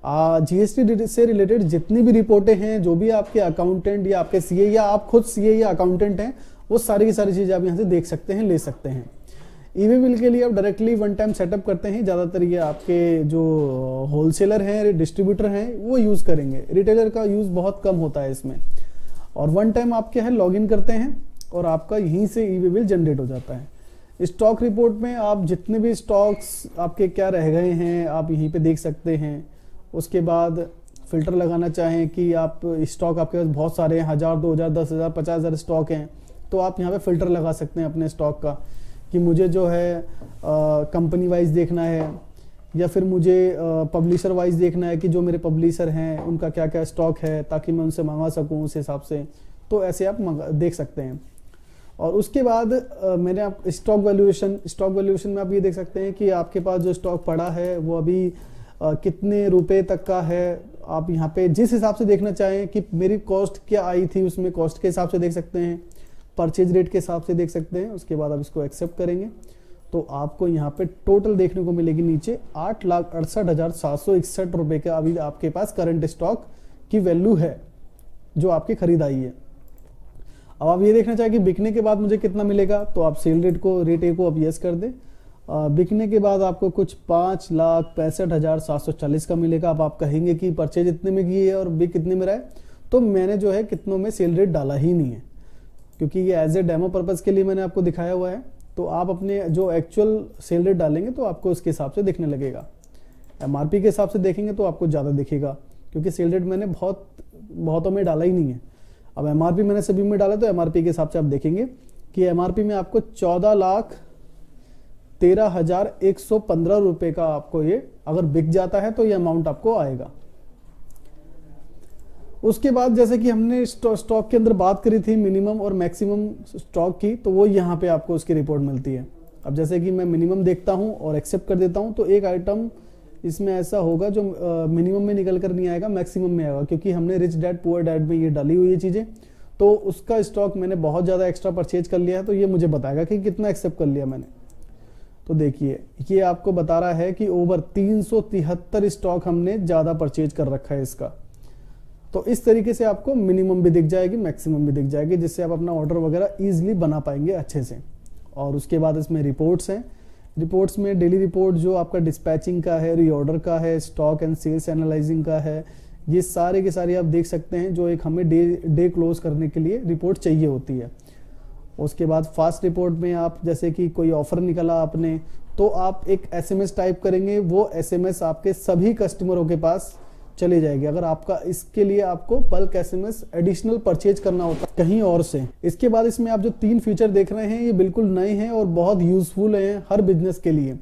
जीएसटी से रिलेटेड जितनी भी रिपोर्टें हैं जो भी आपके अकाउंटेंट या आपके सीए या आप खुद सीए या अकाउंटेंट हैं वो सारी की सारी चीज़ें आप यहाँ से देख सकते हैं ले सकते हैं ईवी e बिल के लिए आप डायरेक्टली वन टाइम सेटअप करते हैं ज़्यादातर ये आपके जो होलसेलर हैं डिस्ट्रीब्यूटर हैं वो यूज़ करेंगे रिटेलर का यूज़ बहुत कम होता है इसमें और वन टाइम आप क्या है लॉगिन करते हैं और आपका यहीं से ईवी बिल जनरेट हो जाता है स्टॉक रिपोर्ट में आप जितने भी स्टॉक्स आपके क्या रह गए हैं आप यहीं पे देख सकते हैं उसके बाद फ़िल्टर लगाना चाहें कि आप स्टॉक आपके पास बहुत सारे हैं हज़ार दो हज़ार दस हज़ार पचास हज़ार स्टॉक हैं तो आप यहाँ पे फ़िल्टर लगा सकते हैं अपने स्टॉक का कि मुझे जो है कंपनी वाइज देखना है या फिर मुझे पब्लिशर वाइज देखना है कि जो मेरे पब्लिशर हैं उनका क्या क्या स्टॉक है ताकि मैं उनसे मंगवा सकूँ उस हिसाब से तो ऐसे आप देख सकते हैं और उसके बाद आ, मैंने आप स्टॉक वैल्यूएशन स्टॉक वैल्यूएशन में आप ये देख सकते हैं कि आपके पास जो स्टॉक पड़ा है वो अभी कितने रुपए तक का है आप यहाँ पे जिस हिसाब से देखना चाहें कि मेरी कॉस्ट क्या आई थी उसमें कॉस्ट के हिसाब से देख सकते हैं परचेज रेट के हिसाब से देख सकते हैं उसके बाद आप इसको एक्सेप्ट करेंगे तो आपको यहाँ पे टोटल देखने को मिलेगी नीचे आठ लाख अड़सठ हजार सात सौ इकसठ रुपए का अभी आपके पास करंट स्टॉक की वैल्यू है जो आपकी आई है अब आप ये देखना चाहें कि बिकने के बाद मुझे कितना मिलेगा तो आप सेल रेट को रेट ए को अब यस कर दें बिकने के बाद आपको कुछ पाँच लाख पैंसठ हज़ार सात सौ चालीस का मिलेगा अब आप कहेंगे कि परचेज इतने में की है और बिक कितने में रहा है तो मैंने जो है कितनों में सेल रेट डाला ही नहीं है क्योंकि ये एज ए डेमो पर्पज़ के लिए मैंने आपको दिखाया हुआ है तो आप अपने जो एक्चुअल सेल रेट डालेंगे तो आपको उसके हिसाब से दिखने लगेगा एम के हिसाब से देखेंगे तो आपको ज़्यादा दिखेगा क्योंकि सेल रेट मैंने बहुत बहुतों में डाला ही नहीं है अब एम मैंने सभी में डाला तो एम के हिसाब से आप देखेंगे कि एम में आपको चौदह लाख तेरह हजार एक सौ पंद्रह रुपए का आपको ये अगर बिक जाता है तो ये अमाउंट आपको आएगा उसके बाद जैसे कि हमने स्टॉक के अंदर बात करी थी मिनिमम और मैक्सिमम स्टॉक की तो वो यहाँ पे आपको उसकी रिपोर्ट मिलती है अब जैसे कि मैं मिनिमम देखता हूँ और एक्सेप्ट कर देता हूँ तो एक आइटम इसमें ऐसा होगा जो मिनिमम में निकल कर नहीं आएगा मैक्सिमम में आएगा क्योंकि हमने रिच डैड पुअर डैड में ये डाली हुई है चीज़ें तो उसका स्टॉक मैंने बहुत ज़्यादा एक्स्ट्रा परचेज कर लिया है तो ये मुझे बताएगा कि कितना एक्सेप्ट कर लिया मैंने तो देखिए ये आपको बता रहा है कि ओवर तीन स्टॉक हमने ज़्यादा परचेज कर रखा है इसका तो इस तरीके से आपको मिनिमम भी दिख जाएगी मैक्सिमम भी दिख जाएगी जिससे आप अपना ऑर्डर वगैरह इजीली बना पाएंगे अच्छे से और उसके बाद इसमें रिपोर्ट्स हैं रिपोर्ट्स में डेली रिपोर्ट जो आपका डिस्पैचिंग का है रीऑर्डर का है स्टॉक एंड सेल्स एनालाइजिंग का है ये सारे के सारे आप देख सकते हैं जो एक हमें डे डे क्लोज करने के लिए रिपोर्ट चाहिए होती है उसके बाद फास्ट रिपोर्ट में आप जैसे कि कोई ऑफर निकला आपने तो आप एक एसएमएस टाइप करेंगे वो एसएमएस आपके सभी कस्टमरों के पास चले जाएगी अगर आपका इसके लिए आपको बल्क एस एडिशनल परचेज करना होता है कहीं और से इसके बाद इसमें आप जो तीन फीचर देख रहे हैं ये बिल्कुल नए हैं और बहुत यूजफुल हैं हर बिजनेस के लिए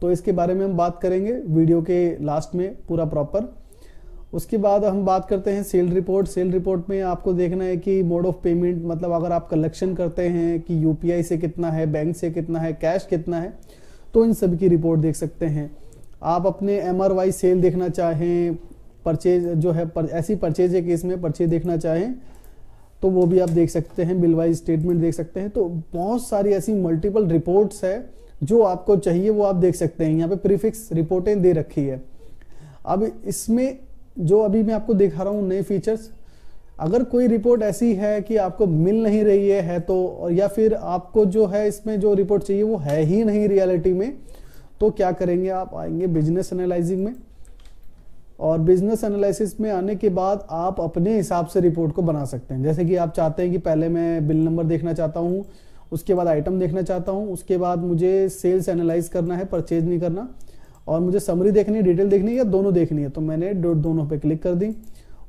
तो इसके बारे में हम बात करेंगे वीडियो के लास्ट में पूरा प्रॉपर उसके बाद हम बात करते हैं सेल रिपोर्ट सेल रिपोर्ट में आपको देखना है कि मोड ऑफ पेमेंट मतलब अगर आप कलेक्शन करते हैं कि यूपीआई से कितना है बैंक से कितना है कैश कितना है तो इन सभी की रिपोर्ट देख सकते हैं आप अपने एम सेल देखना चाहें परचेज जो है पर, ऐसी परचेज है कि इसमें परचेज देखना चाहें तो वो भी आप देख सकते हैं बिल वाइज स्टेटमेंट देख सकते हैं तो बहुत सारी ऐसी मल्टीपल रिपोर्ट्स है जो आपको चाहिए वो आप देख सकते हैं यहाँ पे प्रीफिक्स रिपोर्टें दे रखी है अब इसमें जो अभी मैं आपको दिखा रहा हूँ नए फीचर्स अगर कोई रिपोर्ट ऐसी है कि आपको मिल नहीं रही है, है तो या फिर आपको जो है इसमें जो रिपोर्ट चाहिए वो है ही नहीं रियलिटी में तो क्या करेंगे आप आएंगे बिजनेस एनालाइजिंग में और बिजनेस एनालिसिस में आने के बाद आप अपने हिसाब से रिपोर्ट को बना सकते हैं जैसे कि आप चाहते हैं कि पहले मैं बिल नंबर देखना चाहता हूँ उसके बाद आइटम देखना चाहता हूँ उसके बाद मुझे सेल्स एनालाइज करना है परचेज नहीं करना और मुझे समरी देखनी है डिटेल देखनी है या दोनों देखनी है तो मैंने दोनों पे क्लिक कर दी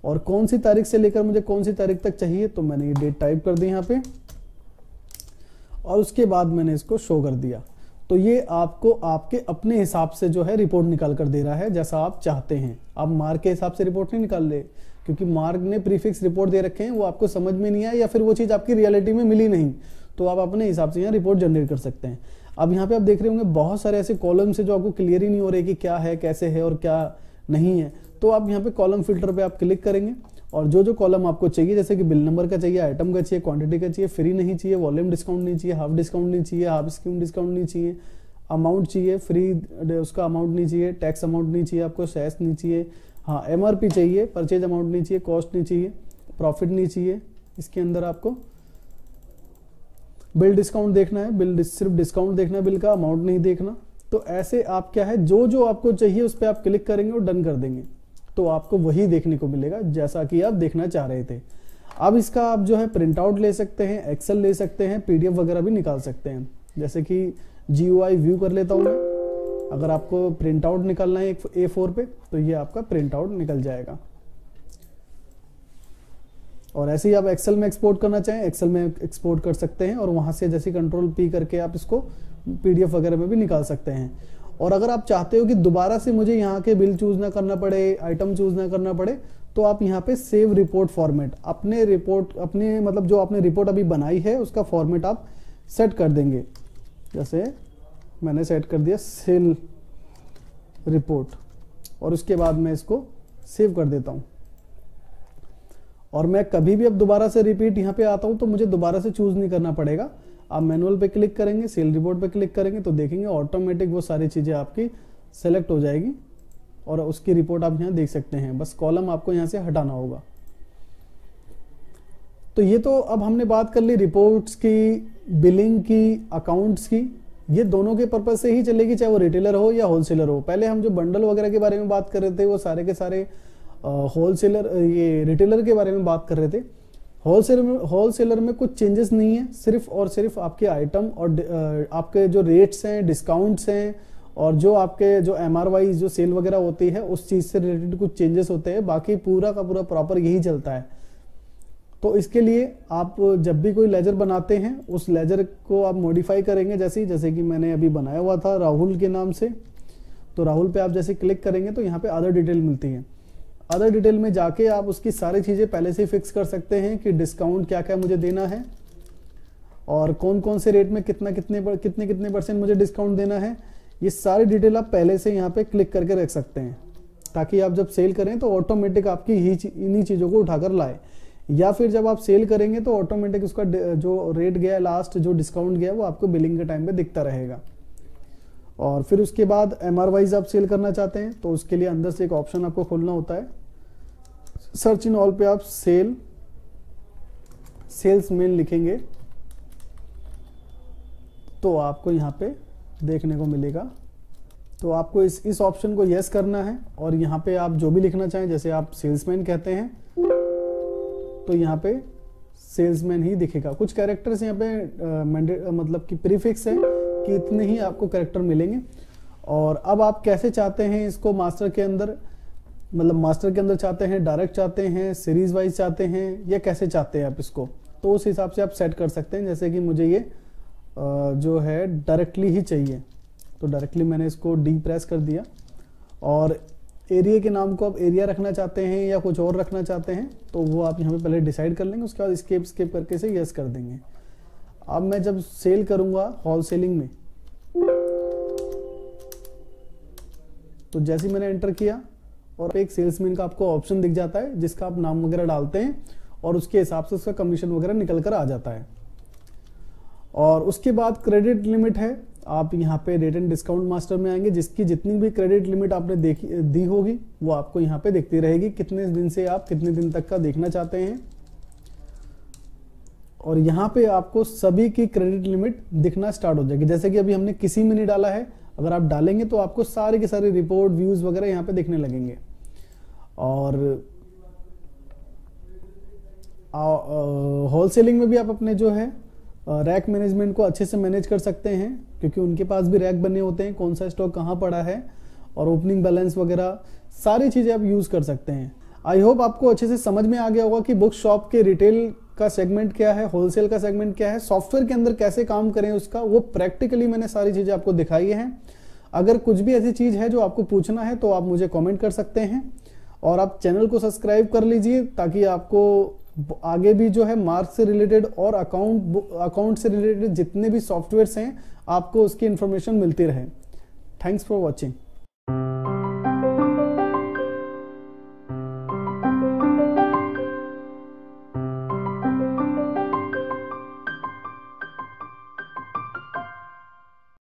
और कौन सी तारीख से लेकर मुझे कौन सी तारीख तक चाहिए तो मैंने ये डेट टाइप कर दी यहाँ पे और उसके बाद मैंने इसको शो कर दिया तो ये आपको आपके अपने हिसाब से जो है रिपोर्ट निकाल कर दे रहा है जैसा आप चाहते हैं आप मार्क के हिसाब से रिपोर्ट नहीं निकाल रहे क्योंकि मार्क ने प्रीफिक्स रिपोर्ट दे रखे हैं वो आपको समझ में नहीं आया या फिर वो चीज़ आपकी रियलिटी में मिली नहीं तो आप अपने हिसाब से यहाँ रिपोर्ट जनरेट कर सकते हैं अब यहाँ पे आप देख रहे होंगे बहुत सारे ऐसे कॉलम्स है जो आपको क्लियर ही नहीं हो रहे कि क्या है कैसे है और क्या नहीं है तो आप यहाँ पे कॉलम फिल्टर पे आप क्लिक करेंगे और जो जो कॉलम आपको चाहिए जैसे कि बिल नंबर का चाहिए आइटम का चाहिए क्वांटिटी का चाहिए फ्री नहीं चाहिए वॉल्यूम डिस्काउंट नहीं चाहिए हाफ डिस्काउंट नहीं चाहिए हाफ स्कीम डिस्काउंट नहीं चाहिए अमाउंट चाहिए फ्री उसका अमाउंट नहीं चाहिए टैक्स अमाउंट नहीं चाहिए आपको सेस नहीं चाहिए हाँ एम चाहिए परचेज अमाउंट नहीं चाहिए कॉस्ट नहीं चाहिए प्रॉफिट नहीं चाहिए इसके अंदर आपको बिल डिस्काउंट देखना है बिल सिर्फ डिस्काउंट देखना है बिल का अमाउंट नहीं देखना तो ऐसे आप क्या है जो जो आपको चाहिए उस पर आप क्लिक करेंगे और डन कर देंगे तो आपको वही देखने को मिलेगा जैसा कि आप देखना चाह रहे थे अब इसका आप जो है प्रिंट आउट ले सकते हैं एक्सेल ले सकते हैं पीडीएफ वगैरह भी निकाल सकते हैं जैसे कि जी व्यू कर लेता हूँ मैं अगर आपको प्रिंट आउट निकालना है ए फोर पे तो ये आपका प्रिंट आउट निकल जाएगा और ऐसे ही आप एक्सेल में एक्सपोर्ट करना चाहें एक्सेल में एक्सपोर्ट कर सकते हैं और वहाँ से जैसे कंट्रोल पी करके आप इसको पी वगैरह में भी निकाल सकते हैं और अगर आप चाहते हो कि दोबारा से मुझे यहाँ के बिल चूज ना करना पड़े आइटम चूज ना करना पड़े तो आप यहाँ पे सेव रिपोर्ट फॉर्मेट अपने रिपोर्ट अपने मतलब जो आपने रिपोर्ट अभी बनाई है उसका फॉर्मेट आप सेट कर देंगे जैसे मैंने सेट कर दिया सेल रिपोर्ट और उसके बाद मैं इसको सेव कर देता हूँ और मैं कभी भी अब दोबारा से रिपीट यहाँ पे आता हूँ तो मुझे दोबारा से चूज नहीं करना पड़ेगा आप मैनुअल पे क्लिक करेंगे सेल रिपोर्ट पे क्लिक करेंगे तो देखेंगे ऑटोमेटिक वो सारी चीज़ें आपकी सेलेक्ट हो जाएगी और उसकी रिपोर्ट आप यहाँ देख सकते हैं बस कॉलम आपको यहाँ से हटाना होगा तो ये तो अब हमने बात कर ली रिपोर्ट्स की बिलिंग की अकाउंट्स की ये दोनों के पर्पज से ही चलेगी चाहे वो रिटेलर हो या होलसेलर हो पहले हम जो बंडल वगैरह के बारे में बात कर रहे थे वो सारे के सारे होल सेलर ये रिटेलर के बारे में बात कर रहे थे होल सेलर में होल सेलर में कुछ चेंजेस नहीं है सिर्फ और सिर्फ आपके आइटम और आपके जो रेट्स हैं डिस्काउंट्स हैं और जो आपके जो एम आर वाई जो सेल वगैरह होती है उस चीज़ से रिलेटेड कुछ चेंजेस होते हैं बाकी पूरा का पूरा प्रॉपर यही चलता है तो इसके लिए आप जब भी कोई लेजर बनाते हैं उस लेजर को आप मॉडिफाई करेंगे जैसे जैसे कि मैंने अभी बनाया हुआ था राहुल के नाम से तो राहुल पे आप जैसे क्लिक करेंगे तो यहाँ पे अदर डिटेल मिलती है अदर डिटेल में जाके आप उसकी सारी चीज़ें पहले से ही फिक्स कर सकते हैं कि डिस्काउंट क्या क्या मुझे देना है और कौन कौन से रेट में कितना कितने पर, कितने कितने परसेंट मुझे डिस्काउंट देना है ये सारी डिटेल आप पहले से यहाँ पे क्लिक करके रख सकते हैं ताकि आप जब सेल करें तो ऑटोमेटिक आपकी ही इन्हीं चीज़ों को उठाकर लाए या फिर जब आप सेल करेंगे तो ऑटोमेटिक उसका जो रेट गया लास्ट जो डिस्काउंट गया वो आपको बिलिंग के टाइम पे दिखता रहेगा और फिर उसके बाद एम वाइज आप सेल करना चाहते हैं तो उसके लिए अंदर से एक ऑप्शन आपको खोलना होता है सर्च इन ऑल पे आप सेल सेल्स मैन लिखेंगे तो आपको यहाँ पे देखने को मिलेगा तो आपको इस इस ऑप्शन को यस करना है और यहाँ पे आप जो भी लिखना चाहें जैसे आप सेल्समैन कहते हैं तो यहाँ पे सेल्समैन ही दिखेगा कुछ कैरेक्टर्स यहाँ पे आ, मतलब कि प्रीफिक्स है कि इतने ही आपको कैरेक्टर मिलेंगे और अब आप कैसे चाहते हैं इसको मास्टर के अंदर मतलब मास्टर के अंदर चाहते हैं डायरेक्ट चाहते हैं सीरीज वाइज चाहते हैं या कैसे चाहते हैं आप इसको तो उस हिसाब से आप सेट कर सकते हैं जैसे कि मुझे ये जो है डायरेक्टली ही चाहिए तो डायरेक्टली मैंने इसको डी प्रेस कर दिया और एरिया के नाम को आप एरिया रखना चाहते हैं या कुछ और रखना चाहते हैं तो वो आप यहाँ पे पहले डिसाइड कर लेंगे उसके बाद स्केप स्केप करके से यस कर देंगे अब मैं जब सेल करूँगा होल सेलिंग में तो जैसे मैंने एंटर किया और एक सेल्समैन का आपको ऑप्शन दिख जाता है जिसका आप नाम वगैरह डालते हैं और उसके हिसाब से उसका कमीशन वगैरह निकल कर आ जाता है और उसके बाद क्रेडिट लिमिट है आप यहाँ पे रेट एंड डिस्काउंट मास्टर में आएंगे जिसकी जितनी भी क्रेडिट लिमिट आपने देखी दी होगी वो आपको यहाँ पे दिखती रहेगी कितने दिन से आप कितने दिन तक का देखना चाहते हैं और यहाँ पे आपको सभी की क्रेडिट लिमिट दिखना स्टार्ट हो जाएगी जैसे कि अभी हमने किसी में नहीं डाला है अगर आप डालेंगे तो आपको सारे के सारे रिपोर्ट व्यूज वगैरह यहाँ पे दिखने लगेंगे और होल सेलिंग में भी आप अपने जो है रैक मैनेजमेंट को अच्छे से मैनेज कर सकते हैं क्योंकि उनके पास भी रैक बने होते हैं कौन सा स्टॉक कहाँ पड़ा है और ओपनिंग बैलेंस वगैरह सारी चीज़ें आप यूज़ कर सकते हैं आई होप आपको अच्छे से समझ में आ गया होगा कि बुक शॉप के रिटेल का सेगमेंट क्या है होलसेल का सेगमेंट क्या है सॉफ्टवेयर के अंदर कैसे काम करें उसका वो प्रैक्टिकली मैंने सारी चीज़ें आपको दिखाई हैं अगर कुछ भी ऐसी चीज़ है जो आपको पूछना है तो आप मुझे कॉमेंट कर सकते हैं और आप चैनल को सब्सक्राइब कर लीजिए ताकि आपको आगे भी जो है मार्क्स से रिलेटेड और अकाउंट अकाउंट से रिलेटेड जितने भी सॉफ्टवेयर्स हैं आपको उसकी इन्फॉर्मेशन मिलती रहे थैंक्स फॉर वॉचिंग